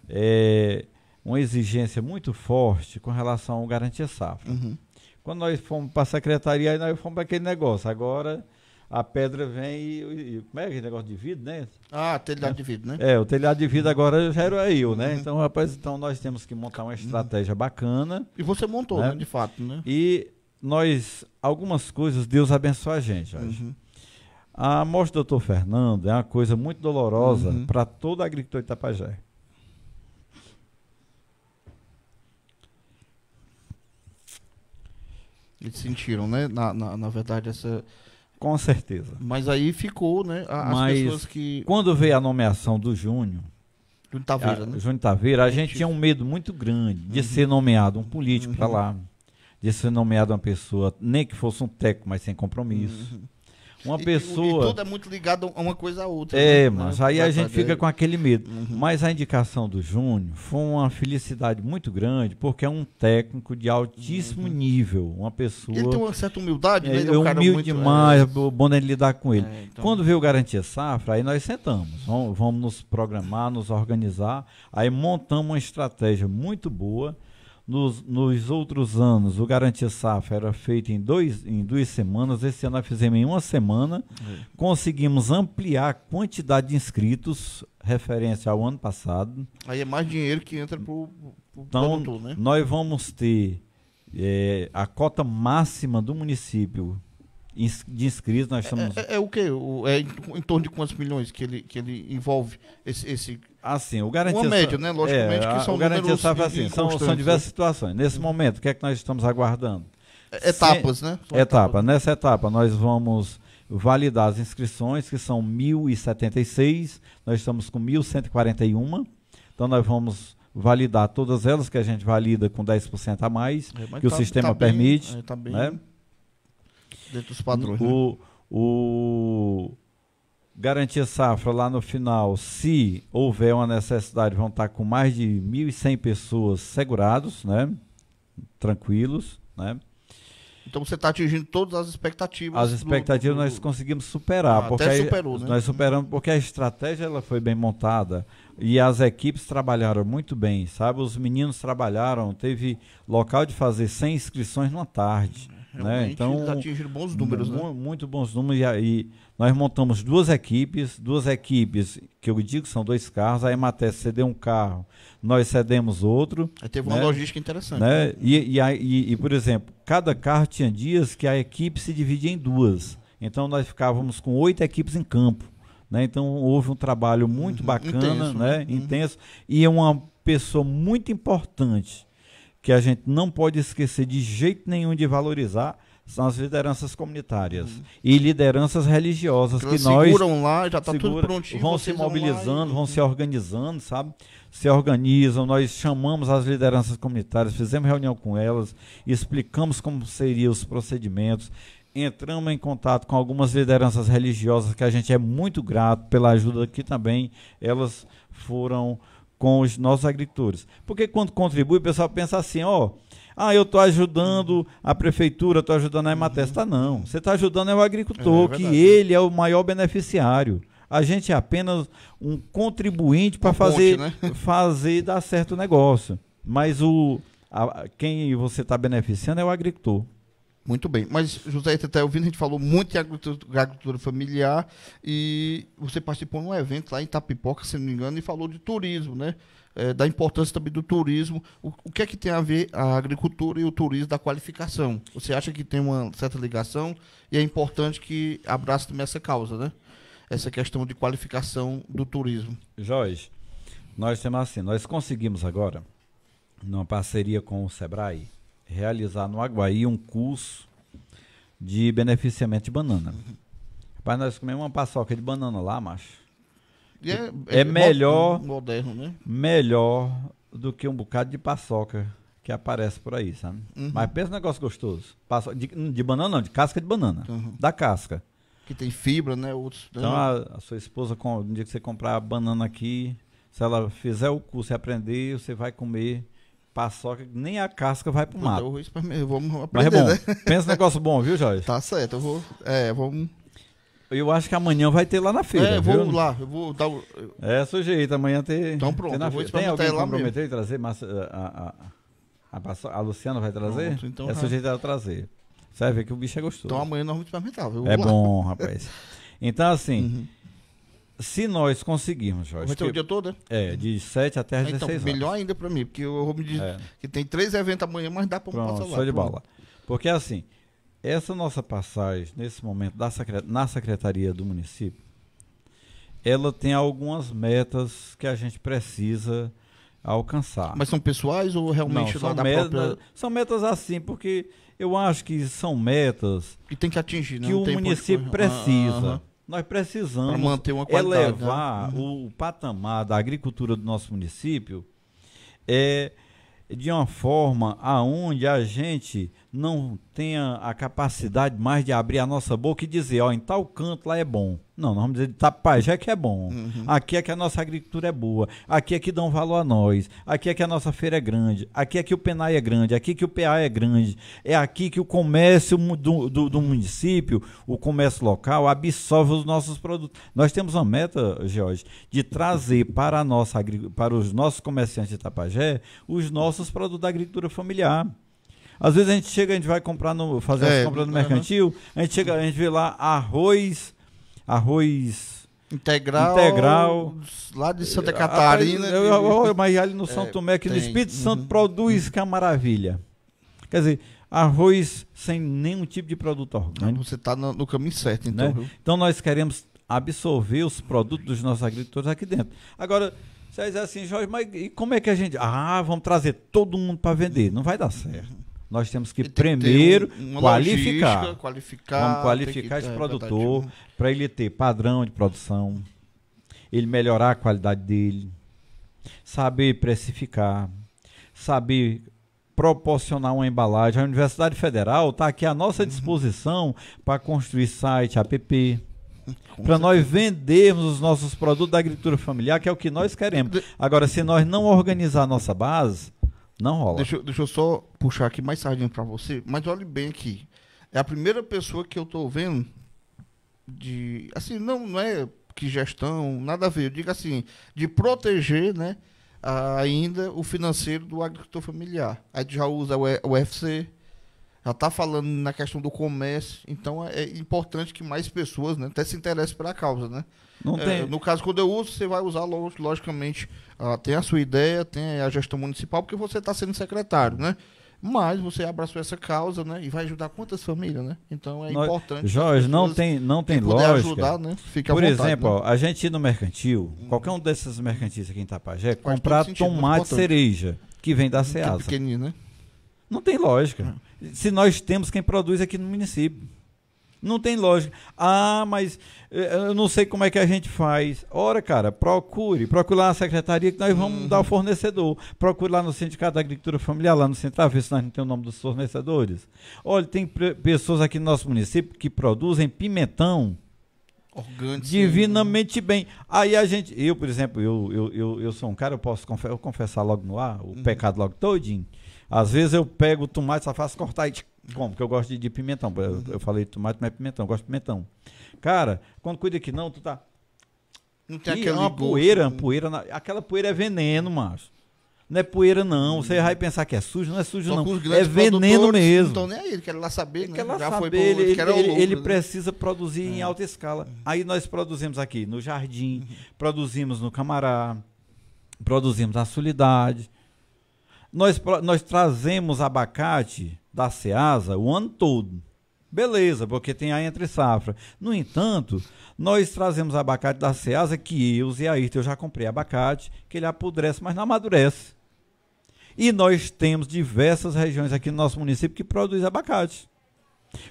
Speaker 2: é, uma exigência muito forte com relação ao garantia safra. Uhum. Quando nós fomos para a secretaria, aí nós fomos para aquele negócio. Agora a pedra vem e, e, Como é aquele negócio de vidro, né? Ah, telhado é, de vidro, né? É, o telhado de vidro agora já era eu, uhum. né? Uhum. Então, rapaz, então nós temos que montar uma estratégia uhum. bacana. E você montou, né? né de fato, né? E nós, algumas coisas, Deus abençoa a gente, Uhum. A morte do doutor Fernando é uma coisa muito dolorosa uhum. para toda a agricultura de Itapajé.
Speaker 1: Eles sentiram, né? Na, na, na, verdade, essa. Com certeza. Mas aí ficou, né? A, Mas as pessoas que. Quando
Speaker 2: veio a nomeação do Júnior. Júnior Taveira, a, né? Júnior Taveira, a gente, gente tinha um medo muito grande de uhum. ser nomeado um político uhum. para lá de ser nomeado uma pessoa, nem que fosse um técnico, mas sem compromisso. Uhum. Uma e, pessoa. E tudo
Speaker 1: é muito ligado a uma coisa a outra. É, né? mas
Speaker 2: aí a gente fica com aquele medo. Uhum. Mas a indicação do Júnior foi uma felicidade muito grande, porque é um técnico de altíssimo uhum. nível. Uma pessoa. Ele tem uma certa humildade, é, né? Ele é um é, humilde muito, é, demais, é... bom de lidar com ele. É, então... Quando veio Garantia Safra, aí nós sentamos, vamos, vamos nos programar, nos organizar. Aí montamos uma estratégia muito boa nos, nos outros anos, o Garantia Safra era feito em, dois, em duas semanas, esse ano nós fizemos em uma semana. É. Conseguimos ampliar a quantidade de inscritos, referência ao ano passado.
Speaker 1: Aí é mais dinheiro que entra para o então, produtor, né? Nós
Speaker 2: vamos ter é, a cota máxima do município de inscritos, nós estamos...
Speaker 1: É, é, é o quê? O, é em, em torno de quantos milhões que ele, que ele envolve esse, esse Assim, o garantia. Uma média, né? Logicamente é, que são o garantia assim, são, são né? diversas né?
Speaker 2: situações. Nesse momento, o que é que nós estamos aguardando? É, é etapas, Se, né? São etapa. Etapas. Nessa etapa, nós vamos validar as inscrições, que são 1.076, nós estamos com 1.141, então nós vamos validar todas elas, que a gente valida com 10% a mais, é, que tá, o sistema tá permite. Bem, é, tá bem né? Dentro dos padrões. O, né? o, Garantia Safra, lá no final, se houver uma necessidade, vão estar com mais de 1.100 pessoas segurados, né? Tranquilos, né? Então você está atingindo
Speaker 1: todas as expectativas. As expectativas do, do, do... nós
Speaker 2: conseguimos superar. Ah, porque até superou, né? Nós superamos porque a estratégia ela foi bem montada e as equipes trabalharam muito bem, sabe? Os meninos trabalharam, teve local de fazer 100 inscrições numa tarde. Realmente, né? Então, eles atingiram bons números, né? Muito bons números e, aí. Nós montamos duas equipes, duas equipes que eu digo são dois carros, a Emater cedeu um carro, nós cedemos outro. Aí teve né? uma logística interessante. Né? Né? E, e, e, e, por exemplo, cada carro tinha dias que a equipe se dividia em duas. Então nós ficávamos com oito equipes em campo. Né? Então houve um trabalho muito uhum, bacana, intenso, né? né? Uhum. intenso, e é uma pessoa muito importante que a gente não pode esquecer de jeito nenhum de valorizar são as lideranças comunitárias uhum. e lideranças religiosas que, que nós seguram lá já está tudo prontinho vão se mobilizando e... vão uhum. se organizando sabe se organizam nós chamamos as lideranças comunitárias fizemos reunião com elas explicamos como seriam os procedimentos entramos em contato com algumas lideranças religiosas que a gente é muito grato pela ajuda que também elas foram com os nossos agricultores porque quando contribui o pessoal pensa assim ó oh, ah, eu estou ajudando a prefeitura, estou ajudando a Ematesta, tá, Uhum. não. Você está ajudando é o agricultor, é, é que ele é o maior beneficiário. A gente é apenas um contribuinte para fazer, né? fazer dar certo o negócio. Mas o, a, quem você está beneficiando é o agricultor. Muito bem. Mas,
Speaker 1: José, você está ouvindo, a gente falou muito de agricultura, agricultura, familiar e você participou num evento lá em Tapipoca, se não me engano, e falou de turismo, né? é, da importância também do turismo. O, o, que é que tem a ver a agricultura e o turismo da qualificação? Você acha que tem uma certa ligação e é importante que abrace também essa causa, né? Essa questão de qualificação
Speaker 2: do turismo. Jorge, nós temos assim, nós conseguimos agora, numa parceria com o Sebrae, realizar no Aguaí um curso de beneficiamento de banana. Rapaz, nós comemos uma paçoca de banana lá, macho.
Speaker 1: É, é, é, é melhor, moderno, né?
Speaker 2: melhor do que um bocado de paçoca que aparece por aí, sabe? Uhum. Mas pensa um negócio gostoso. Paçoca, de, de, banana não, de casca de banana. Uhum. Da casca. Que tem fibra, né? Outros, então a, a, sua esposa, com, no dia que você comprar banana aqui, se ela fizer o curso e aprender, você vai comer paçoca, nem a casca vai pro mato. Eu aprender, Mas é bom. Né? Pensa um negócio bom, viu, Jorge? Tá certo, eu vou. É, vamos. Eu acho que amanhã vai ter lá na feira. É, vou viu? lá,
Speaker 1: eu vou dar o.
Speaker 2: É, sujeito, amanhã ter. Então pronto, na vou feira. Tem alguém lá comprometeu trazer? Mas, eh, a, a, a, a, Luciana vai trazer? Pronto, então, é tá. sujeito a trazer. Você vai ver que o bicho é gostoso. Então amanhã nós vamos experimentar. Viu? É lá. bom, rapaz. então, assim. Uhum. Se nós conseguirmos, Jorge. Vai ter o dia todo, né? É, de 7 até às então, 16 horas. melhor
Speaker 1: ainda para mim, porque eu vou me dizer é. que tem três eventos amanhã, mas dá para passar lá. Show de bola.
Speaker 2: Porque assim, essa nossa passagem, nesse momento, na secretaria do município, ela tem algumas metas que a gente precisa alcançar. Mas são pessoais ou realmente Não, são, meta, própria... são metas assim, porque eu acho que são metas que tem que atingir, né? que o município precisa. Nós precisamos manter uma né? elevar né? o patamar da agricultura do nosso município é de uma forma aonde a gente não tenha a capacidade mais de abrir a nossa boca e dizer, ó, em tal canto lá é bom. Não, nós vamos dizer de tá, Tapajé que é bom. Uhum. Aqui é que a nossa agricultura é boa. Aqui é que dão valor a nós. Aqui é que a nossa feira é grande. Aqui é que o Penai é grande. Aqui é que o PA é grande. É aqui que o comércio do, do, do município, o comércio local, absorve os nossos produtos. Nós temos uma meta, Jorge, de trazer para, nossa, para os nossos comerciantes de Tapajé os nossos produtos da agricultura familiar. Às vezes a gente chega, a gente vai comprar no. fazer é, as compras no mercantil, a gente chega, a gente vê lá arroz, arroz. Integral, Integral. Lá de Santa Catarina. mas ali no São é, Tomé, que tem, no Espírito uhum, Santo produz, que é uma maravilha. Quer dizer, arroz sem nenhum tipo de produto orgânico. Você está no, no, caminho certo, então. Né? Então nós queremos absorver os produtos dos nossos agricultores aqui dentro. Agora, você diz assim, Jorge, mas como é que a gente. Ah, vamos trazer todo mundo para vender. Não vai dar certo. Nós temos que primeiro que qualificar. qualificar. Vamos qualificar esse é, produtor né? para ele ter padrão de produção, ele melhorar a qualidade dele, saber precificar, saber proporcionar uma embalagem. A Universidade Federal está aqui à nossa uhum. disposição uhum. para construir site, app, para nós vendermos os nossos produtos da agricultura familiar, que é o que nós queremos. Agora, se nós não organizar a nossa base, não rola. Deixa, deixa eu só puxar aqui mais sardinha para você, mas olhe bem aqui. É a primeira
Speaker 1: pessoa que eu tô vendo de. Assim, não, não é que gestão, nada a ver. Eu digo assim, de proteger, né? ainda o financeiro do agricultor familiar. gente já usa o UFC, já tá falando na questão do comércio. Então é, é importante que mais pessoas né, até se interessem pela causa, né? Não é, tem. no caso, quando eu uso, você vai usar, logicamente, ah, tem a sua ideia, tem a gestão municipal, porque você está sendo secretário, né? Mas você abraçou essa causa, né? E vai ajudar quantas famílias, né? Então é Nós, importante.
Speaker 2: Jorge, não tem, não tem lógica. Ajudar, né? Fica Por vontade, né? exemplo, né? ó, a gente ir no mercantil, hum. qualquer um desses mercantistas aqui em Tapajé, Faz comprar tomate cereja, que vem da é Ceasa. É pequenino, né? Não tem lógica. Hum. Se nós temos quem produz aqui no município. Não tem lógica. Ah, mas eh, eu não sei como é que a gente faz. Ora, cara, procure. Procure lá na secretaria que nós vamos uhum. dar o fornecedor. Procure lá no Sindicato da Agricultura Familiar, lá no Central, ver se nós não temos o nome dos fornecedores. Olha, tem pessoas aqui no nosso município que produzem pimentão. Orgânico. divinamente né? bem. Aí a gente, eu, por exemplo, eu, eu, eu, eu sou um cara, eu posso confessar, eu confessar logo no ar, o uhum. pecado logo todinho. Às vezes eu pego o tomate, só faço cortar e como? Porque eu gosto de, de pimentão. Eu, uhum. eu, falei tomate, mas é pimentão. Eu gosto de pimentão. Cara, quando cuida que não, tu tá. Não tem aquela. É uma poeira, uma né? poeira. Na... Aquela poeira é veneno, macho. Não é poeira, não. Você uhum. vai pensar que é sujo, não é sujo, Só não. É veneno mesmo. Então nem
Speaker 1: aí, ele quer lá saber, ele né? quer lá Já saber, é ele, ele, ele, ele né? precisa
Speaker 2: produzir é. em alta escala. Uhum. Aí nós produzimos aqui no jardim, produzimos no camará, produzimos na solidade, nós, nós trazemos abacate da Ceasa o ano todo. Beleza, porque tem a entre safra. No entanto, nós trazemos abacate da Ceasa que eu e a eu já comprei abacate, que ele apodrece, mas não amadurece. E nós temos diversas regiões aqui no nosso município que produz abacate.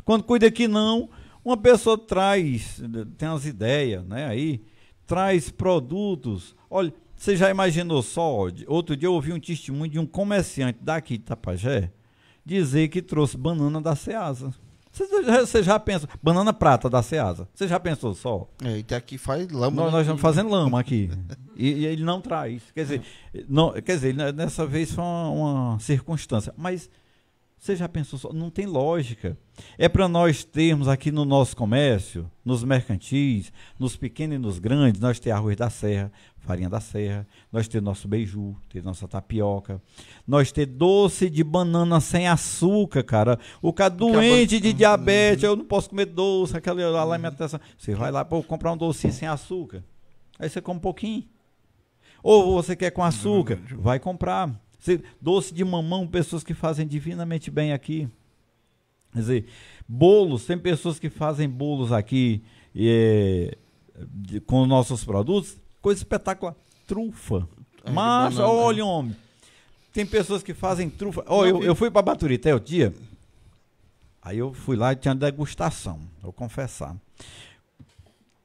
Speaker 2: Quando cuida que não, uma pessoa traz, tem umas ideias, né, aí, traz produtos. Olha, você já imaginou só? Outro dia eu ouvi um testemunho de um comerciante daqui de Tapajé dizer que trouxe banana da Ceasa. Você já, pensou? Banana prata da Ceasa. Você já pensou só? É, e tá aqui faz lama. Nós, né? nós estamos fazendo lama aqui. e, e, ele não traz. Quer dizer, não, quer dizer nessa né, vez foi uma, uma circunstância. Mas você já pensou só? Não tem lógica. É para nós termos aqui no nosso comércio, nos mercantis, nos pequenos e nos grandes, nós ter arroz da serra, farinha da serra, nós ter nosso beiju, ter nossa tapioca, nós ter doce de banana sem açúcar, cara. O cara doente de hum. diabetes, eu não posso comer doce, aquela lá, alimentação. Você vai lá, para comprar um docinho sem açúcar. Aí você come um pouquinho. Ou você quer com hum. açúcar, vai comprar doce de mamão, pessoas que fazem divinamente bem aqui. Quer dizer, bolos, tem pessoas que fazem bolos aqui é, de, com nossos produtos, coisa espetacular. Trufa. É Mas, olha, homem. Tem pessoas que fazem trufa. Oh, Não, eu, eu fui para até o dia. Aí eu fui lá e tinha degustação, vou confessar.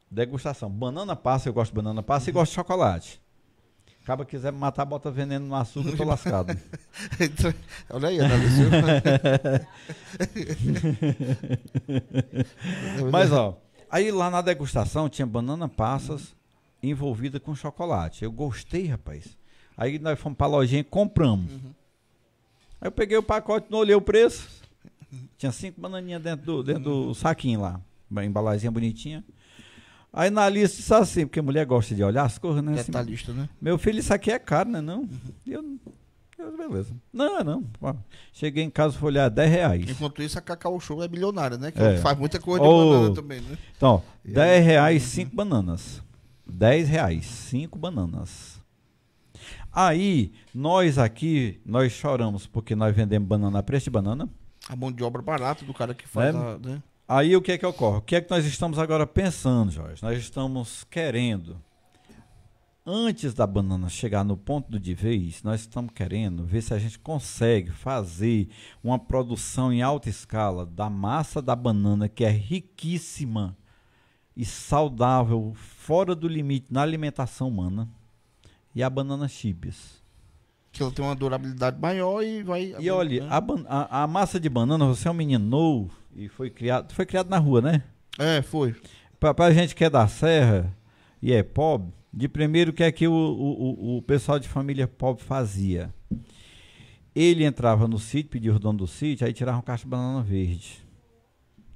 Speaker 2: Degustação. Banana passa, eu gosto de banana passa uhum. e gosto de chocolate. Acaba quiser me matar, bota veneno no açúcar, eu tô lascado. Então, olha aí, Ana Mas, ó, aí lá na degustação tinha banana passas envolvida com chocolate. Eu gostei, rapaz. Aí nós fomos pra lojinha e compramos. Uhum. Aí eu peguei o pacote, não olhei o preço. Tinha cinco bananinhas dentro do, dentro do saquinho lá. Uma embalazinha bonitinha. Aí na lista disse assim, porque mulher gosta de olhar as coisas, né? Assim. Detalhista, assim, né? Meu filho, isso aqui é caro, né? Não. Uhum. Eu, eu, beleza. Não, não. Cheguei em casa, fui olhar 10 reais.
Speaker 1: Enquanto isso, a Cacau Show é milionária, né? Que é. faz muita coisa oh. de banana também, né? Então,
Speaker 2: e 10 reais, 5 uhum. bananas. 10 reais, 5 bananas. Aí, nós aqui, nós choramos porque nós vendemos banana a preço de banana. A mão de obra barata do cara que faz é, a, né? Aí o que é que ocorre? O que é que nós estamos agora pensando, Jorge? Nós estamos querendo, antes da banana chegar no ponto de vez, nós estamos querendo ver se a gente consegue fazer uma produção em alta escala da massa da banana, que é riquíssima e saudável, fora do limite na alimentação humana, e a banana chips que ela tem uma durabilidade maior e vai. E olha, a, a, a, massa de banana, você é um menino novo e foi criado. Foi criado na rua, né? É, foi. Pra, pra gente que é da serra e é pobre, de primeiro que é que o, o, o pessoal de família pobre fazia? Ele entrava no sítio, pedia o dono do sítio, aí tirava um caixa de banana verde.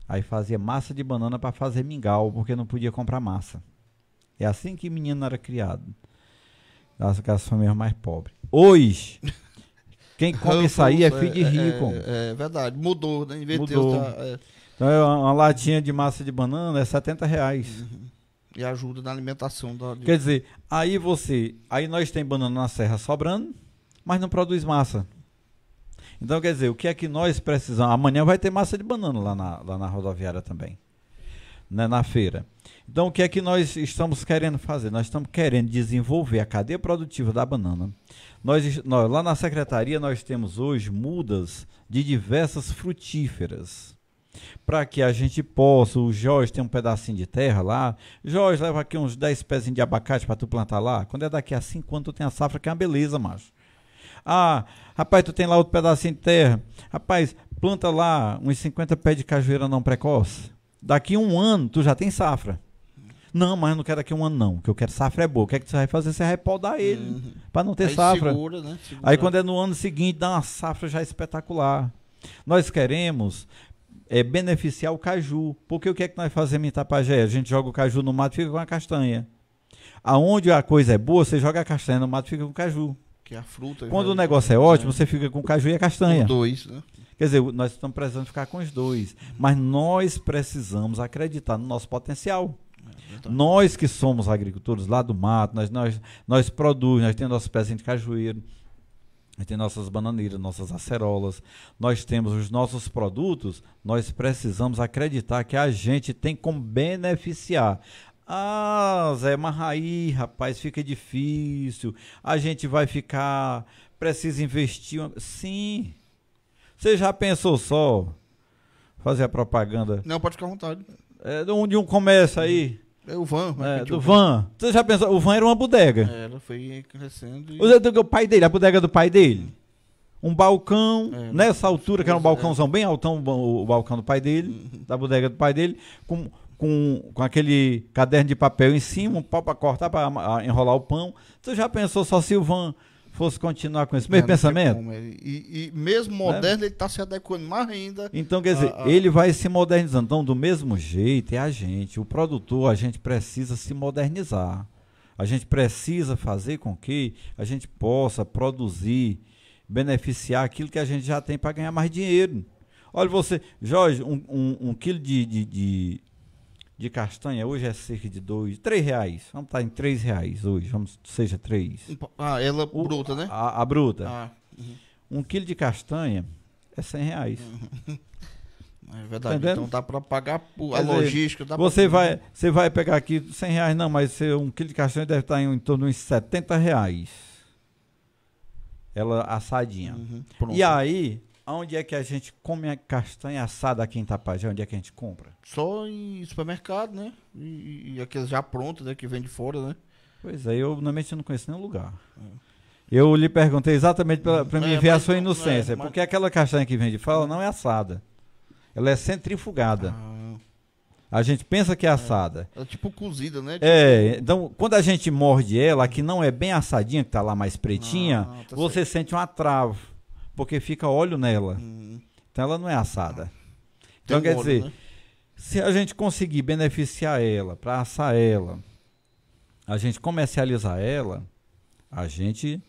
Speaker 2: Aí fazia massa de banana para fazer mingau, porque não podia comprar massa. É assim que menino era criado. Das, das famílias mais pobres. Hoje. Quem come isso aí é filho de é, é, rico.
Speaker 1: É, é, é verdade, mudou, né? Inverteu. Mudou. Tá, é.
Speaker 2: Então, é uma latinha de massa de banana é 70 reais. Uhum. E ajuda na alimentação. Da... Quer dizer, aí você... Aí nós tem banana na serra sobrando, mas não produz massa. Então, quer dizer, o que é que nós precisamos? Amanhã vai ter massa de banana lá na, lá na rodoviária também. Né, na feira. Então, o que é que nós estamos querendo fazer? Nós estamos querendo desenvolver a cadeia produtiva da banana. Nós, nós, lá na secretaria nós temos hoje mudas de diversas frutíferas. Para que a gente possa, o Jorge tem um pedacinho de terra lá. Jorge, leva aqui uns 10 pezinhos de abacate para tu plantar lá. Quando é daqui a 5 anos, tu tem a safra que é uma beleza, macho. Ah, rapaz, tu tem lá outro pedacinho de terra. Rapaz, planta lá uns 50 pés de cajueira não precoce. Daqui um ano, tu já tem safra. Não, mas eu não quero aqui um ano, não. Que eu quero safra é boa. O que é que você vai fazer? Você vai podar ele. Uhum. Pra não ter Aí safra. Segura, né? Segura. Aí quando é no ano seguinte, dá uma safra já espetacular. Nós queremos é, beneficiar o caju. Porque o que é que nós fazemos em Itapajé? A gente joga o caju no mato e fica com a castanha. Aonde a coisa é boa, você joga a castanha no mato e fica com o caju. Que é a fruta. Quando né? o negócio é ótimo, é. você fica com o caju e a castanha. Os dois, né? Quer dizer, nós estamos precisando ficar com os dois. Mas nós precisamos acreditar no nosso potencial. É nós que somos agricultores lá do mato, nós, nós, nós produzimos, nós temos nossas peças de cajueiro, nós temos nossas bananeiras, nossas acerolas, nós temos os nossos produtos, nós precisamos acreditar que a gente tem como beneficiar. Ah, Zé, mas aí, rapaz, fica difícil, a gente vai ficar, precisa investir. Sim. Você já pensou só fazer a propaganda? Não, pode ficar à vontade. É, de onde um começa aí? É o Van. É, do Van. Você já pensou, o Van era uma bodega. É, ela foi crescendo e... O, pai dele, a bodega do pai dele. Um balcão, É, né? nessa altura, que era um é. balcãozão bem altão, o o balcão do pai dele, uhum. da bodega do pai dele, com, com, com aquele caderno de papel em cima, um pau pra cortar, pra a- enrolar o pão. Você já pensou só se o Van fosse continuar com esse é, mesmo é, pensamento.
Speaker 1: e, e, mesmo né? moderno, ele está se adequando mais ainda. Então, quer dizer, a... ele
Speaker 2: vai se modernizando. Então, do mesmo jeito, é a gente, o produtor, a gente precisa se modernizar. A gente precisa fazer com que a gente possa produzir, beneficiar aquilo que a gente já tem para ganhar mais dinheiro. Olha você, Jorge, um, um, um quilo de, de, de de castanha hoje é cerca de dois, três reais. Vamos estar em três reais hoje, vamos seja três. Ah,
Speaker 1: ela o, bruta, né? A, a bruta. Ah,
Speaker 2: uhum. Um quilo de castanha é cem reais. Uhum.
Speaker 1: É verdade, tá Entendendo? então dá para pagar
Speaker 2: a logística. você, pra... vai, você vai pegar aqui 100 reais, não, mas um quilo de castanha deve estar em, em torno de uns 70 reais. Ela assadinha. Uhum. E aí, Onde é que a gente come a castanha assada aqui em Tapajé? Onde é que a gente compra?
Speaker 1: Só em supermercado, né? E, e aqueles já prontos, né? Que vem de fora, né? Pois
Speaker 2: é, eu normalmente não conheço nenhum lugar. Eu lhe perguntei exatamente para me é, ver a sua não, é inocência, mas... porque aquela castanha que vem de fora não é assada. Ela é centrifugada. Ah. A gente pensa que é, é. assada. É, tipo cozida, né? É, tipo... É, então quando a gente morde ela, que não é bem assadinha, que tá lá mais pretinha, ah, tá você certo. sente um atravo porque fica óleo nela. Uhum. Então ela não é assada. Uhum. Então quer dizer, né? se a gente conseguir beneficiar ela, para assar ela, a gente comercializar ela, a gente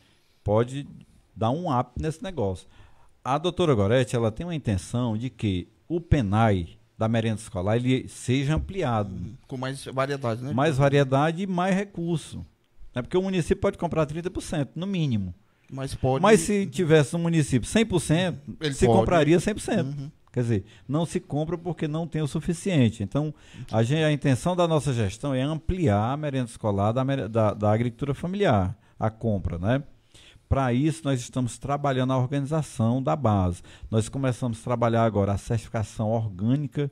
Speaker 2: pode dar um up nesse negócio. A doutora Goretti, ela tem uma intenção de que o PENAI da merenda escolar ele seja ampliado. Uhum. Com mais
Speaker 1: variedade, né? Mais
Speaker 2: variedade e mais recurso. É Porque o município pode comprar 30%, no mínimo. Mas pode. Mas se tivesse no município 100%, Ele se pode. compraria 100%. Uhum. Quer dizer, não se compra porque não tem o suficiente. Então, a, gente, a intenção da nossa gestão é ampliar a merenda escolar da, da, da agricultura familiar, a compra, né? Para isso, nós estamos trabalhando a organização da base. Nós começamos a trabalhar agora a certificação orgânica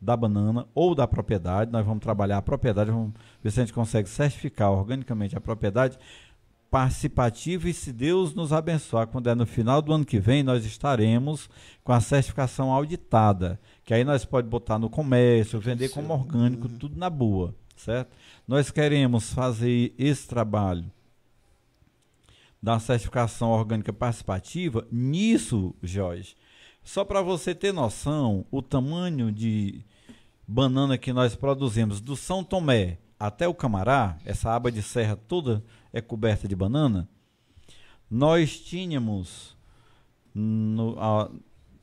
Speaker 2: da banana ou da propriedade. Nós vamos trabalhar a propriedade, vamos ver se a gente consegue certificar organicamente a propriedade participativo e se Deus nos abençoar, quando é no final do ano que vem, nós estaremos com a certificação auditada, que aí nós pode botar no comércio, vender como orgânico, uhum. tudo na boa, certo? Nós queremos fazer esse trabalho da certificação orgânica participativa nisso, Jorge. Só para você ter noção, o tamanho de banana que nós produzimos do São Tomé até o Camará, essa aba de serra toda é coberta de banana, nós tínhamos no, a,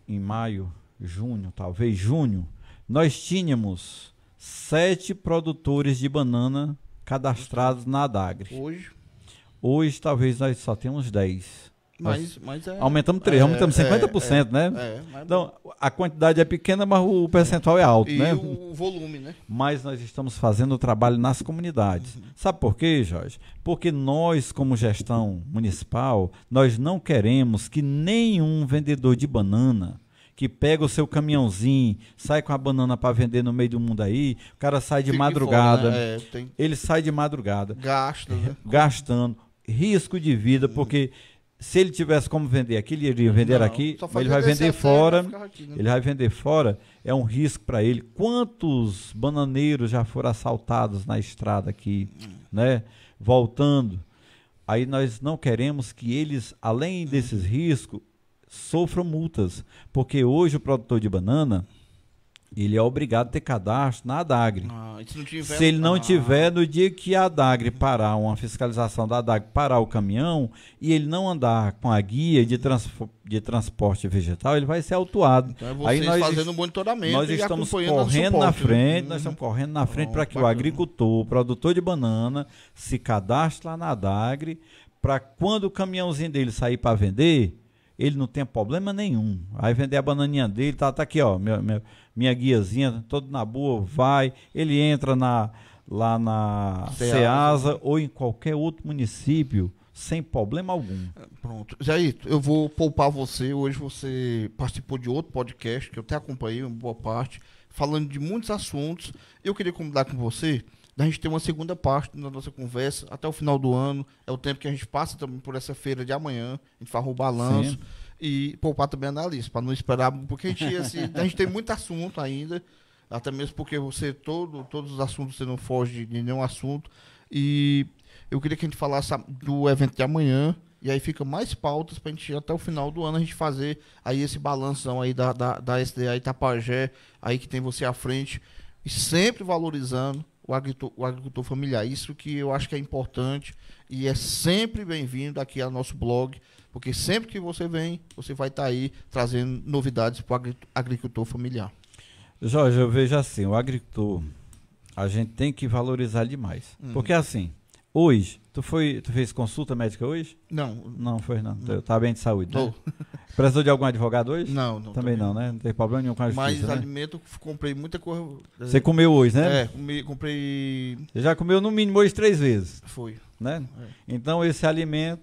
Speaker 2: em maio, junho, talvez junho, nós tínhamos sete produtores de banana cadastrados na Adagre. Hoje? Hoje talvez nós só temos dez. Mas, mas é, aumentamos 3, é, aumentamos é, 50%, é, né? É, então, a quantidade é pequena, mas o percentual é alto, e né? o
Speaker 1: volume, né?
Speaker 2: Mas nós estamos fazendo o trabalho nas comunidades. Uhum. Sabe por quê, Jorge? Porque nós, como gestão municipal, nós não queremos que nenhum vendedor de banana que pega o seu caminhãozinho, sai com a banana para vender no meio do mundo aí, o cara sai de Fique madrugada. Fora, né? É, tem... Ele sai de madrugada. Gasta, né? Gastando. Risco de vida, uhum. porque se ele tivesse como vender aqui, ele iria vender não, aqui, ele vai vender fora. Aqui, né? Ele vai vender fora, é um risco para ele. Quantos bananeiros já foram assaltados na estrada aqui, né? Voltando. Aí nós não queremos que eles, além desses riscos, sofram multas, porque hoje o produtor de banana, ele é obrigado a ter cadastro na Adagre. Ah, tiver... Se ele não ah. tiver, no dia que a Adagre parar, uma fiscalização da Adagre parar o caminhão e ele não andar com a guia de, trans... de transporte vegetal, ele vai ser autuado. Então é vocês Aí nós fazendo est... monitoramento. Nós né? uhum. estamos correndo na frente, nós estamos correndo na frente para que bacana. o agricultor, o produtor de banana, se cadastre lá na Adagre, para quando o caminhãozinho dele sair para vender, ele não tem problema nenhum. Aí vender a bananinha dele, tá, tá aqui, ó. Meu, meu, minha guiazinha, todo na boa, vai. Ele entra na, lá na Ceasa. Ceasa ou em qualquer outro município sem problema algum. Pronto. Jair, eu vou poupar
Speaker 1: você. Hoje você participou de outro podcast que eu até acompanhei uma boa parte, falando de muitos assuntos. Eu queria convidar com você da gente ter uma segunda parte da nossa conversa até o final do ano. É o tempo que a gente passa também por essa feira de amanhã. A gente faz o balanço. Sim e poupar também analista, para não esperar, porque a gente, assim, a gente tem muito assunto ainda, até mesmo porque você, todo, todos os assuntos, você não foge de nenhum assunto. E eu queria que a gente falasse do evento de amanhã, e aí fica mais pautas para a gente até o final do ano a gente fazer aí esse balanção aí da, da, da SDA Itapajé, aí que tem você à frente, e sempre valorizando o agricultor, o agricultor familiar. Isso que eu acho que é importante e é sempre bem-vindo aqui ao nosso blog. Porque sempre que você vem, você vai estar tá aí trazendo novidades para o agricultor familiar.
Speaker 2: Jorge, eu vejo assim, o agricultor, a gente tem que valorizar demais. Uhum. Porque assim, hoje, tu, foi, tu fez consulta médica hoje? Não. Não foi não, não. tá bem de saúde, né? Tô. né? Precisou de algum advogado hoje? Não, não. Também, também, não, né? Não tem problema nenhum com a justiça, Mas né?
Speaker 1: alimento, comprei muita coisa. Você comeu hoje, né? É, comi, comprei...
Speaker 2: já comeu no mínimo hoje três vezes. Foi. Né? É. Então esse alimento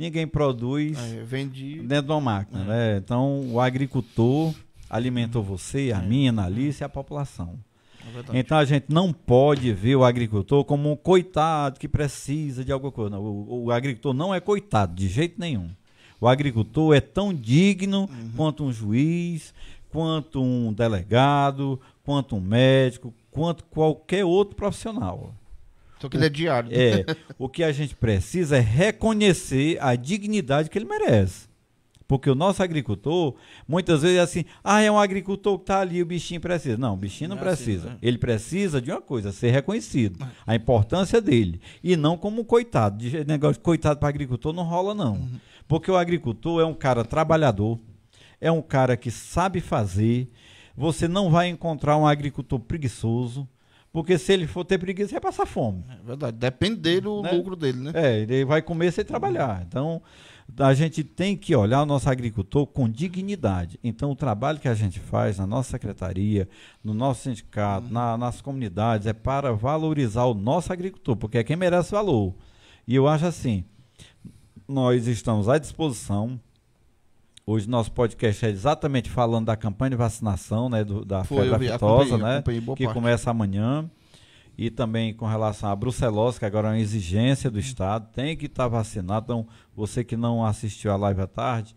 Speaker 2: ninguém produz é, ah, vende... dentro de uma máquina. É. Né? Então, o agricultor alimentou você, a é. minha, a é. Alice e a população. É então, a gente não pode ver o agricultor como um coitado que precisa de alguma coisa. o, o agricultor não é coitado, de jeito nenhum. O agricultor é tão digno uhum. quanto um juiz, quanto um delegado, quanto um médico, quanto qualquer outro profissional. Só que ele é diário. Né? É. o que a gente precisa é reconhecer a dignidade que ele merece. Porque o nosso agricultor, muitas vezes é assim, ah, é um agricultor que está ali, o bichinho precisa. Não, o bichinho não, não é assim, precisa. Assim, né? Ele precisa de uma coisa, ser reconhecido. A importância dele. E não como coitado. De negócio de coitado para agricultor não rola, não. Uhum. Porque o agricultor é um cara trabalhador, é um cara que sabe fazer. Você não vai encontrar um agricultor preguiçoso. Porque se ele for ter preguiça, vai passar fome. É verdade. Depende dele o né? lucro dele, né? É, ele vai comer sem trabalhar. Então, a gente tem que olhar o nosso agricultor com dignidade. Então, o trabalho que a gente faz na nossa secretaria, no nosso sindicato, uhum. na, nas comunidades, é para valorizar o nosso agricultor, porque é quem merece valor. E eu acho assim, nós estamos à disposição Hoje nosso podcast é exatamente falando da campanha de vacinação, né, do, da Foi, febre aftosa, né, acompanhei que parte. começa amanhã. E também com relação à brucelose, que agora é uma exigência do hum. Estado, tem que estar tá vacinado. Então, você que não assistiu a live à tarde...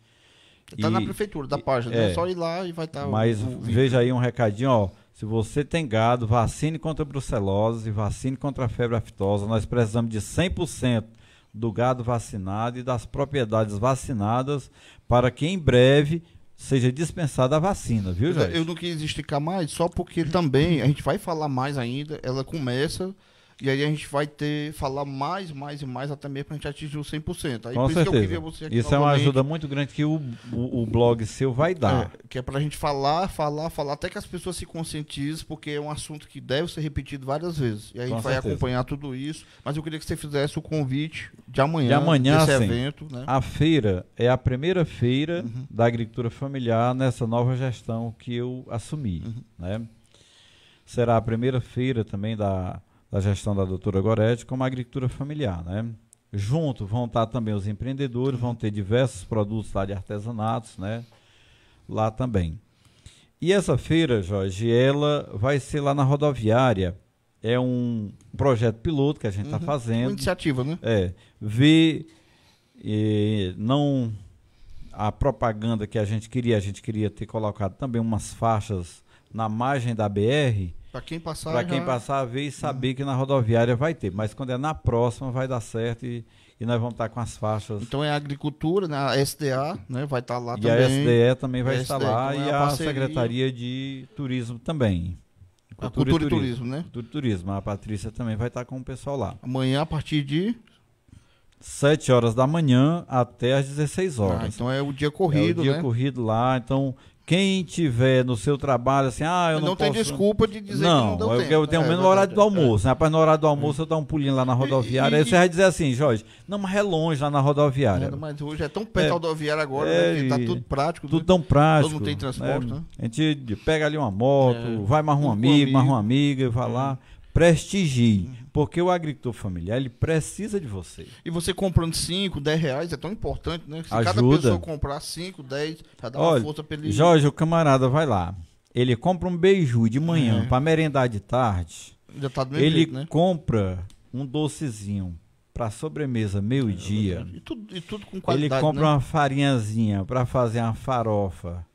Speaker 2: Está na prefeitura da página, né? é, é, só ir lá e vai estar... Tá mas o, o veja aí um recadinho, ó. Se você tem gado, vacine contra a brucelose, vacine contra a febre aftosa. Nós precisamos de 100% do gado vacinado e das propriedades vacinadas para que em breve seja dispensada a vacina, viu, é, Jair? Eu não quis esticar mais, só porque
Speaker 1: também a gente vai falar mais ainda, ela começa e aí a gente vai ter, falar mais, mais e mais, até mesmo para a gente atingir o 100%. Aí Com por certeza. isso que eu queria você aqui Isso é uma ajuda
Speaker 2: muito grande que o, o, o blog seu vai dar.
Speaker 1: É, que é para a gente falar, falar, falar, até que as pessoas se conscientizem, porque é um assunto que deve ser repetido várias vezes. E aí a gente certeza. vai acompanhar tudo isso. Mas eu queria que você fizesse o
Speaker 2: convite de amanhã, de amanhã desse evento. Né? A feira é a primeira feira uhum. da agricultura familiar nessa nova gestão que eu assumi. Uhum. Né? Será a primeira feira também da da gestão da doutora Goretti, como a agricultura familiar, né? Junto vão estar também os empreendedores, vão ter diversos produtos lá de artesanatos, né? Lá também. E essa feira, Jorge, ela vai ser lá na rodoviária. É um projeto piloto que a gente está uhum. fazendo. Uma iniciativa, né? É. Ver e, eh, não a propaganda que a gente queria, a gente queria ter colocado também umas faixas na margem da BR,
Speaker 1: para quem passar, para quem já...
Speaker 2: passar ver e saber uhum. que na rodoviária vai ter, mas quando é na próxima vai dar certo e, e nós vamos estar tá com as faixas. Então é a agricultura, né? a SDA, né? vai estar lá e também. E a SDE também vai estar lá e a, é a Secretaria de Turismo também. Cultura, a cultura e turismo, turismo, né? Cultura e turismo. A Patrícia também vai estar tá com o pessoal lá. Amanhã a partir de 7 horas da manhã até às 16 ah, horas. Ah, então é o dia corrido, É o dia né? corrido lá, então quem tiver no seu trabalho assim, ah, eu não, não posso... tem desculpa de dizer não, que não deu eu, tempo. É, eu tenho é, menos horário do é. almoço. É. Rapaz, no horário do almoço é. eu dou um pulinho lá na rodoviária. E, e, aí você vai dizer assim, Jorge, não, mas é longe lá na rodoviária. É, mas
Speaker 1: hoje é tão perto da
Speaker 2: rodoviária agora, né, é, né, que tá tudo prático. Tudo né? tão prático. Todo mundo tem né? transporte, né? A gente pega ali uma moto, vai mais um amigo, amigo, mais uma amiga, vai lá, prestigie. Porque o agricultor familiar, ele precisa de você.
Speaker 1: E você comprando 5, 10 reais é tão importante, né? Se Ajuda. cada pessoa comprar 5, 10, já dá Olha, uma força pra ele. Jorge,
Speaker 2: o camarada vai lá. Ele compra um beiju de manhã é. para merendar de tarde. Já tá do ele jeito, né? compra um docezinho para sobremesa meio-dia. É, e, tudo, e
Speaker 1: tudo com qualidade. Ele compra né? uma
Speaker 2: farinhazinha para fazer uma farofa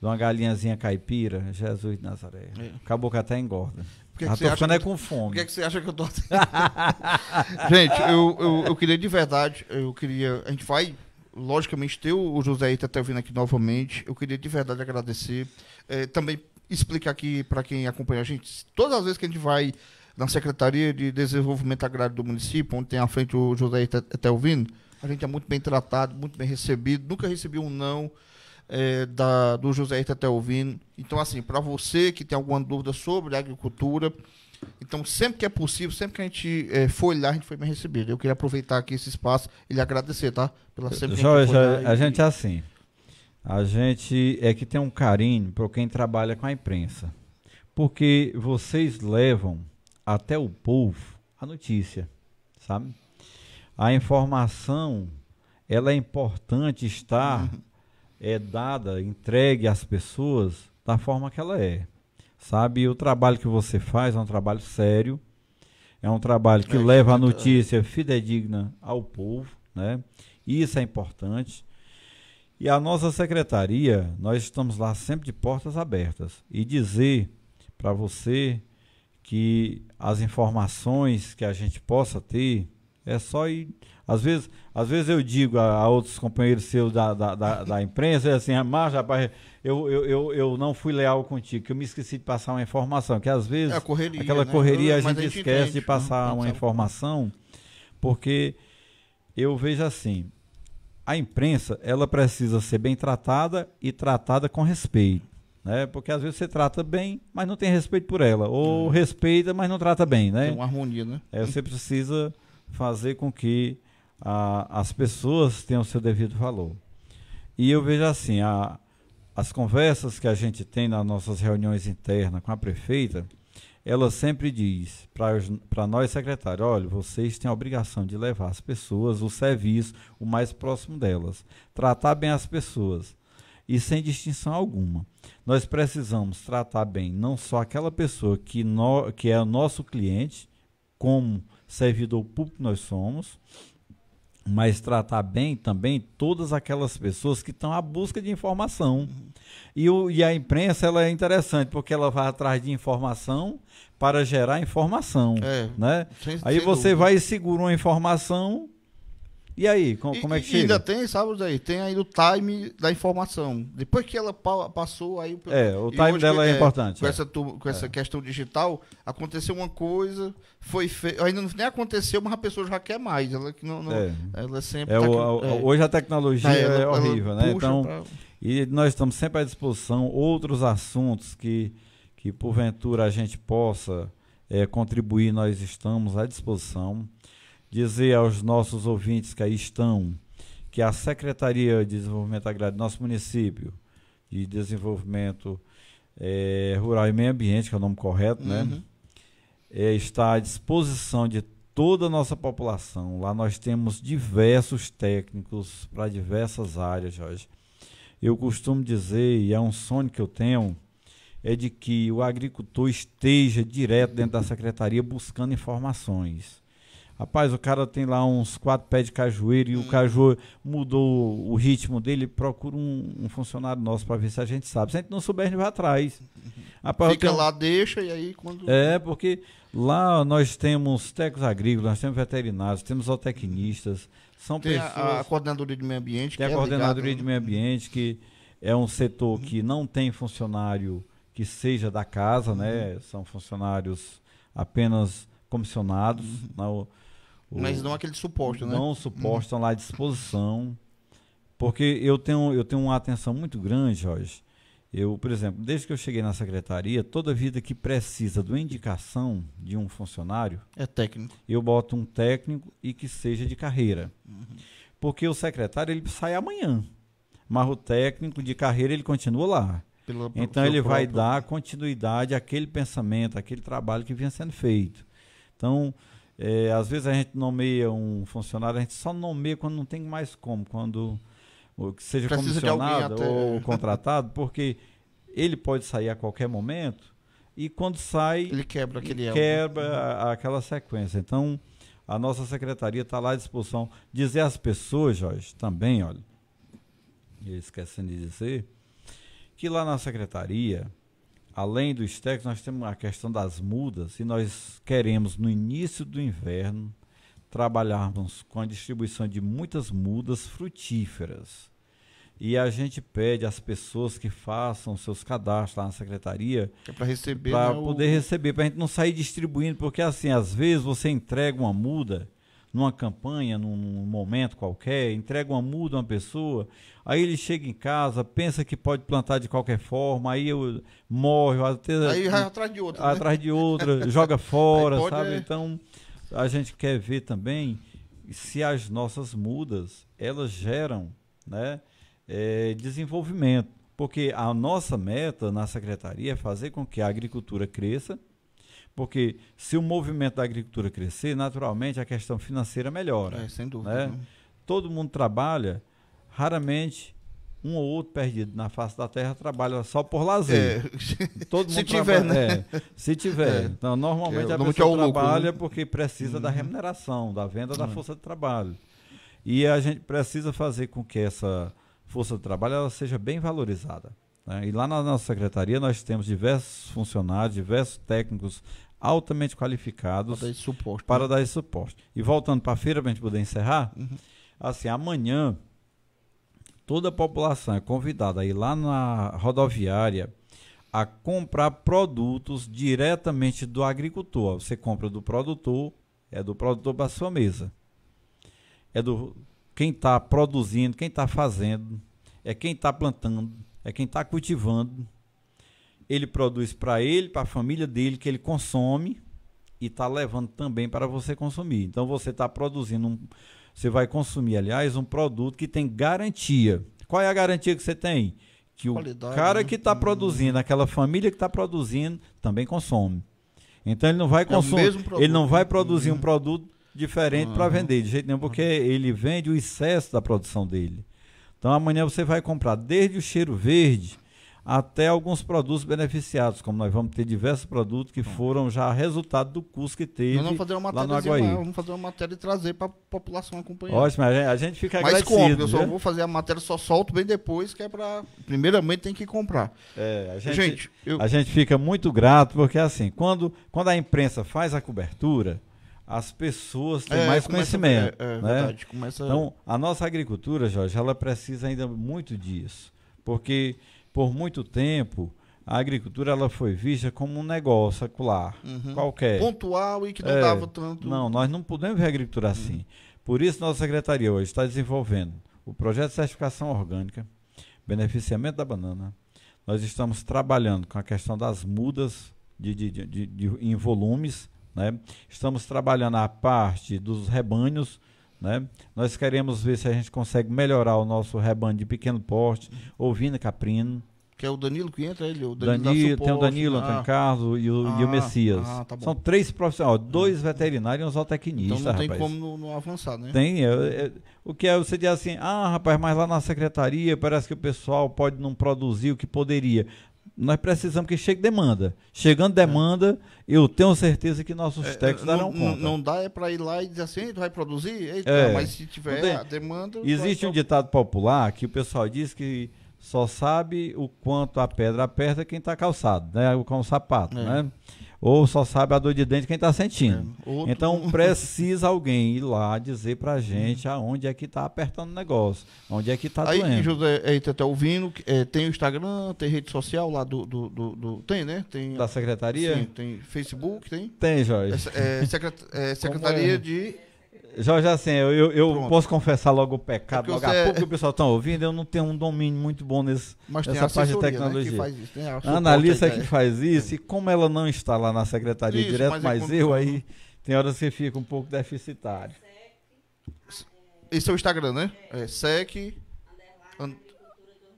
Speaker 2: de uma galinhazinha caipira, Jesus de Nazaré. É. Acabou que até engorda. A que, tá que é com fome. O que, que você acha que eu tô Gente, eu, eu,
Speaker 1: eu, queria de verdade, eu queria. A gente vai, logicamente, ter o José Ita até vindo aqui novamente. Eu queria de verdade agradecer. Eh, também explicar aqui para quem acompanha a gente, todas as vezes que a gente vai na Secretaria de Desenvolvimento Agrário do município, onde tem à frente o José Ita até ouvindo, a gente é muito bem tratado, muito bem recebido, nunca recebi um não é, da, do José Itatelvino. Tá então, assim, para você que tem alguma dúvida sobre agricultura, então, sempre que é possível, sempre que a gente é, foi lá, a gente foi bem recebido. Eu queria aproveitar aqui esse espaço e lhe agradecer, tá? Pela sempre Jorge, que a, a e... gente
Speaker 2: é assim. A gente é que tem um carinho para quem trabalha com a imprensa. Porque vocês levam até o povo a notícia, sabe? A informação, ela é importante estar... Uhum é dada, entregue às pessoas da forma que ela é. Sabe, o trabalho que você faz é um trabalho sério, é um trabalho que é, leva a é notícia fidedigna ao povo, né? Isso é importante. E a nossa secretaria, nós estamos lá sempre de portas abertas e dizer para você que as informações que a gente possa ter é só ir. Às vezes, às vezes eu digo a, a outros companheiros seus da, da, da, da imprensa, é assim, ah, mas rapaz, eu, eu, eu, eu, não fui leal contigo, que eu me esqueci de passar uma informação. Que às vezes é correria, aquela né? correria a gente, a gente esquece entende, de né? passar uma informação, porque eu vejo assim. A imprensa, ela precisa ser bem tratada e tratada com respeito. Né? Porque às vezes você trata bem, mas não tem respeito por ela. Ou hum. respeita, mas não trata bem, né? Tem uma harmonia, né? É, você precisa fazer com que a, as pessoas tenham seu devido valor. E eu vejo assim, a, as conversas que a gente tem nas nossas reuniões internas com a prefeita, ela sempre diz para nós, secretário, olha, vocês têm a obrigação de levar as pessoas, o serviço, o mais próximo delas, tratar bem as pessoas e sem distinção alguma. Nós precisamos tratar bem não só aquela pessoa que, no, que é o nosso cliente, como servidor público nós somos, mas tratar bem também todas aquelas pessoas que estão à busca de informação. E, o, e a imprensa ela é interessante porque ela vai atrás de informação para gerar informação, é, né? Sem, Aí sem você dúvida. vai e segura uma informação e aí, com, e, como é que fica? Ainda tem, sabe, aí Tem aí o time da informação.
Speaker 1: Depois que ela passou, aí... É, o time dela é, é, importante. Com, é. Essa, com essa é. questão digital, aconteceu uma coisa, foi feito... Ainda nem aconteceu, mas a pessoa já quer mais. Ela, não, não é. ela é sempre... Tá, o, hoje a tecnologia ela, é horrível, né? Então, pra...
Speaker 2: e nós estamos sempre à disposição outros assuntos que, que porventura a gente possa contribuir, nós estamos à disposição dizer aos nossos ouvintes que aí estão que a Secretaria de Desenvolvimento Agrário do nosso município de Desenvolvimento é, Rural e Meio Ambiente, que é o nome correto, né? uhum. né? É, está à disposição de toda a nossa população. Lá nós temos diversos técnicos para diversas áreas, Jorge. Eu costumo dizer, e é um sonho que eu tenho, é de que o agricultor esteja direto dentro da secretaria buscando informações. Rapaz, o cara tem lá uns quatro pés de cajueiro e hum. o cajueiro mudou o ritmo dele. Procura um, um funcionário nosso para ver se a gente sabe. Se a gente não souber, a gente vai atrás. Rapaz, Fica tenho... lá,
Speaker 1: deixa e aí quando.
Speaker 2: É, porque lá nós temos técnicos agrícolas, nós temos veterinários, temos zootecnistas. São tem pessoas. A, a
Speaker 1: coordenadoria de meio ambiente. Tem a é coordenadoria ligado... Né? de
Speaker 2: meio ambiente, que é um setor hum. que não tem funcionário que seja da casa, hum. né? Uhum. São funcionários apenas comissionados. Uhum. Na, mas não aquele suporte, né? Não suporte, estão lá à disposição. Porque eu tenho, eu tenho uma atenção muito grande, Jorge. Eu, por exemplo, desde que eu cheguei na secretaria, toda vida que precisa de uma indicação de um funcionário. É técnico. Eu boto um técnico e que seja de carreira. Uhum. Porque o secretário ele sai amanhã. Mas o técnico de carreira ele continua lá. então ele vai dar continuidade àquele pensamento, àquele trabalho que vinha sendo feito. Então, é, às vezes a gente nomeia um funcionário, a gente só nomeia quando não tem mais como, quando que seja Precisa comissionado ou é. contratado, porque ele pode sair a qualquer momento e quando sai ele quebra aquele né? quebra uhum. a, aquela sequência. Então a nossa secretaria está lá à disposição. Dizer às pessoas, Jorge, também, olha, esquecendo de dizer, que lá na secretaria além do técnicos, nós temos a questão das mudas e nós queremos, no início do inverno, trabalharmos com a distribuição de muitas mudas frutíferas. E a gente pede às pessoas que façam seus cadastros lá na secretaria. É para receber. Para né, poder o... receber, para a gente não sair distribuindo, porque assim, às vezes você entrega uma muda numa campanha, num, num momento qualquer, entrega uma muda a uma pessoa, aí ele chega em casa, pensa que pode plantar de qualquer forma, aí eu, morre, até, aí vai atrás de outra, né? atrás né? de outra, joga fora, sabe? É... Então a gente quer ver também se as nossas mudas elas geram, né, é, desenvolvimento, porque a nossa meta na secretaria é fazer com que a agricultura cresça porque se o movimento da agricultura crescer, naturalmente a questão financeira melhora. É, sem dúvida. Né? né? Todo mundo trabalha, raramente um ou outro perdido na face da terra trabalha só por lazer. É. Todo mundo se trabalha, tiver, né? É, se tiver. É. Então, normalmente é, a pessoa é trabalha né? porque precisa da uhum. remuneração, da venda da uhum. força de trabalho. E a gente precisa fazer com que essa força de trabalho ela seja bem valorizada. Né? E lá na nossa secretaria nós temos diversos funcionários, diversos técnicos altamente qualificados para dar esse suporte. Para né? dar esse suporte. E voltando para a feira, para a gente poder encerrar, uhum. assim, amanhã toda a população é convidada a ir lá na rodoviária a comprar produtos diretamente do agricultor. Você compra do produtor, é do produtor para a sua mesa. É do quem está produzindo, quem está fazendo, é quem está plantando, é quem está cultivando. Ele produz para ele, para a família dele, que ele consome e está levando também para você consumir. Então você está produzindo, um, você vai consumir, aliás, um produto que tem garantia. Qual é a garantia que você tem? Que o Qualidade, cara né? que está produzindo, aquela família que está produzindo, também consome. Então ele não vai é consumir, é ele não vai né? produzir um produto diferente uhum. para vender de jeito nenhum, porque ele vende o excesso da produção dele. Então amanhã você vai comprar desde o cheiro verde até alguns produtos beneficiados, como nós vamos ter diversos produtos que foram já resultado do curso que teve nós vamos fazer uma lá no Aguaí. Vamos
Speaker 1: fazer uma matéria e trazer para a população acompanhar. Ótimo, a gente, a gente fica Mas agradecido. Mas compre, eu só vou fazer a matéria, só solto bem depois, que é para...
Speaker 2: Primeiramente tem que comprar. É, a gente, gente eu... a gente fica muito grato, porque assim, quando, quando a imprensa faz a cobertura as pessoas têm é, mais conhecimento. É, é, né? verdade, começa... Então, a nossa agricultura, Jorge, ela precisa ainda muito disso, porque por muito tempo a agricultura ela foi vista como um negócio secular, uhum. qualquer. Pontual e que não é, dava tanto. Não, nós não podemos ver a agricultura uhum. assim. Por isso, nossa secretaria hoje está desenvolvendo o projeto de certificação orgânica, beneficiamento da banana. Nós estamos trabalhando com a questão das mudas de, de, de, de em volumes né? Estamos trabalhando a parte dos rebanhos. Né? Nós queremos ver se a gente consegue melhorar o nosso rebanho de pequeno porte, ouvindo caprino.
Speaker 1: Que é o Danilo que entra, ele? O Danilo, Danilo tem o Danilo, né? tem o Carlos e o, ah, e o ah, Messias. Ah, tá São
Speaker 2: três profissionais, dois veterinários e um zootecnista, Então não tem rapaz. como não, não, avançar, né? Tem. É, é, o que é você diz assim, ah, rapaz, mas lá na secretaria parece que o pessoal pode não produzir o que poderia nós precisamos que chegue demanda. Chegando demanda, é. eu tenho certeza que nossos é, técnicos darão não, conta. Não
Speaker 1: dá é para ir lá e dizer assim, tu vai produzir? Eita, é, mas se tiver a demanda... Existe
Speaker 2: um ditado popular que o pessoal diz que só sabe o quanto a pedra aperta quem está calçado, né? Com o sapato, é. né? ou só sabe a dor de dente quem está sentindo. É, outro... Então precisa alguém ir lá dizer para a gente aonde é que está apertando o negócio, onde é que está doendo. Aí, José, é, aí tá, ouvindo, é,
Speaker 1: tem o Instagram, tem rede social lá do... do, do, do tem, né? Tem, da secretaria? Sim, tem Facebook, tem? Tem, Jorge. É, secret, é, secretaria é? de...
Speaker 2: Jorge, assim, eu, eu posso confessar logo o é pecado, logo você... a é- pouco o pessoal está ouvindo, eu não tenho um domínio muito bom nesse, nessa parte de né, tecnologia. Né, faz isso, a que é. faz isso, e como ela não está lá na secretaria isso, direto, mas, mas eu tá aí, tem horas que fica um pouco deficitário.
Speaker 1: Esse é o Instagram, né? É, sec... Underline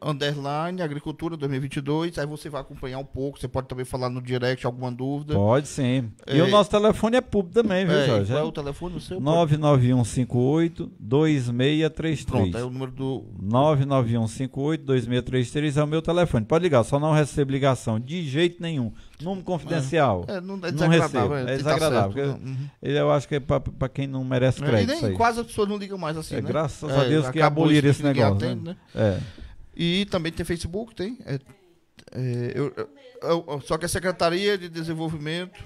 Speaker 1: underline, agricultura 2022. Aí você vai acompanhar um pouco. Você pode também falar no direct alguma dúvida. Pode sim. É. E o nosso
Speaker 2: telefone é público também, viu, é, Jorge? Qual é o telefone o seu? 99158-2633. Pronto, é o número do. 99158-2633 é o meu telefone. Pode ligar, só não recebo ligação de jeito nenhum. Número é. confidencial. É, é não, é não recebo. É, é tá desagradável. Tá uhum. Eu acho que é para quem não merece é, crédito. É, e nem, quase
Speaker 1: as pessoas não ligam mais assim. É, né? Graças a Deus que aboliram esse negócio. Atende, né? Né? É. E também tem Facebook, tem. É, é, eu, eu, eu, só que a é Secretaria de Desenvolvimento.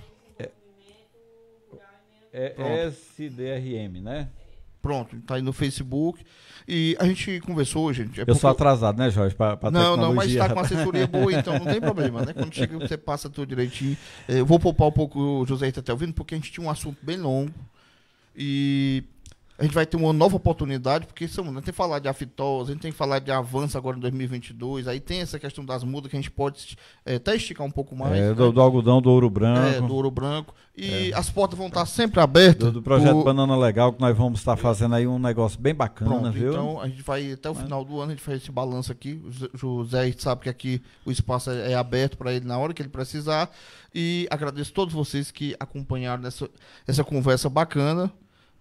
Speaker 2: É, é SDRM, né?
Speaker 1: Pronto, tá aí no Facebook. E a gente conversou, gente. É eu sou atrasado, né, Jorge? Pra, pra não, não, mas está com assessoria boa, então não tem problema, né? Quando chega, você passa tudo direitinho. É, eu vou poupar um pouco o José está até ouvindo, porque a gente tinha um assunto bem longo. E a gente vai ter uma nova oportunidade, porque a gente né, tem que falar de aftosa, a gente tem que falar de avanço agora em 2022, aí tem essa questão das mudas que a gente pode é, até esticar um pouco mais. É, né? do, algodão, do ouro branco. É, do ouro branco. E é. as portas vão estar sempre abertas. Do, do projeto
Speaker 2: Banana Legal, que nós vamos estar fazendo aí um negócio bem bacana, Pronto, viu? Então,
Speaker 1: a gente vai até o final do ano, a gente faz esse balanço aqui. O José sabe que aqui o espaço é, é aberto para ele na hora que ele precisar. E agradeço a todos vocês que acompanharam essa, essa conversa bacana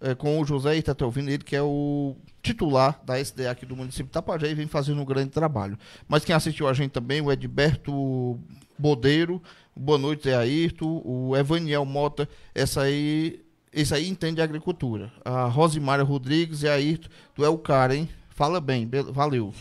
Speaker 1: é, com o José tá te ouvindo, ele que é o titular da SDA aqui do município de Tapajé e vem fazendo um grande trabalho. Mas quem assistiu a gente também, o Edberto Bodeiro, boa noite, Zé Ayrton, o Evaniel Mota, essa aí, esse aí entende agricultura. A Rosimária Rodrigues, Zé Ayrton, tu é o cara, hein? Fala bem, valeu.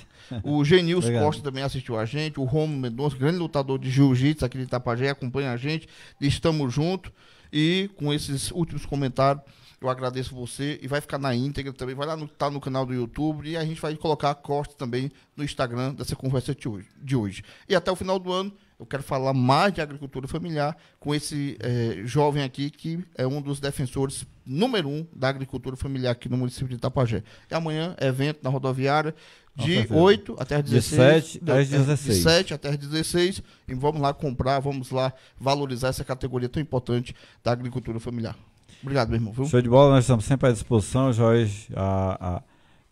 Speaker 1: O Genils Costa também assistiu a gente, o Romo Mendonça, grande lutador de jiu-jitsu aqui de Tapajé, acompanha a gente, estamos juntos. E com esses últimos comentários, eu agradeço você e vai ficar na íntegra também. Vai lá no, tá no canal do YouTube e a gente vai colocar corte também no Instagram dessa conversa de hoje, de hoje. E até o final do ano eu quero falar mais de agricultura familiar com esse é, jovem aqui que é um dos defensores número um da agricultura familiar aqui no município de Itapajé. E amanhã, evento na rodoviária de 8 até as 16. É, de 7 até as 16. E vamos lá comprar, vamos lá valorizar essa categoria tão importante da agricultura familiar.
Speaker 2: Obrigado, meu irmão. Viu? Show de bola, nós estamos sempre à disposição, Jorge. A, a,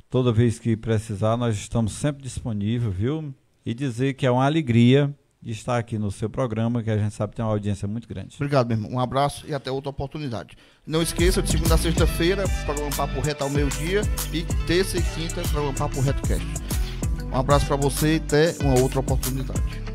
Speaker 2: toda vez que precisar, nós estamos sempre disponíveis, viu? E dizer que é uma alegria estar aqui no seu programa, que a gente sabe que tem uma audiência muito grande. Obrigado, meu irmão. Um abraço e até outra oportunidade.
Speaker 1: Não esqueça, de segunda a sexta-feira, programa Papo
Speaker 2: Reto ao meio-dia
Speaker 1: e terça e quinta, programa Papo Reto Cast. Um abraço para você e até uma outra oportunidade.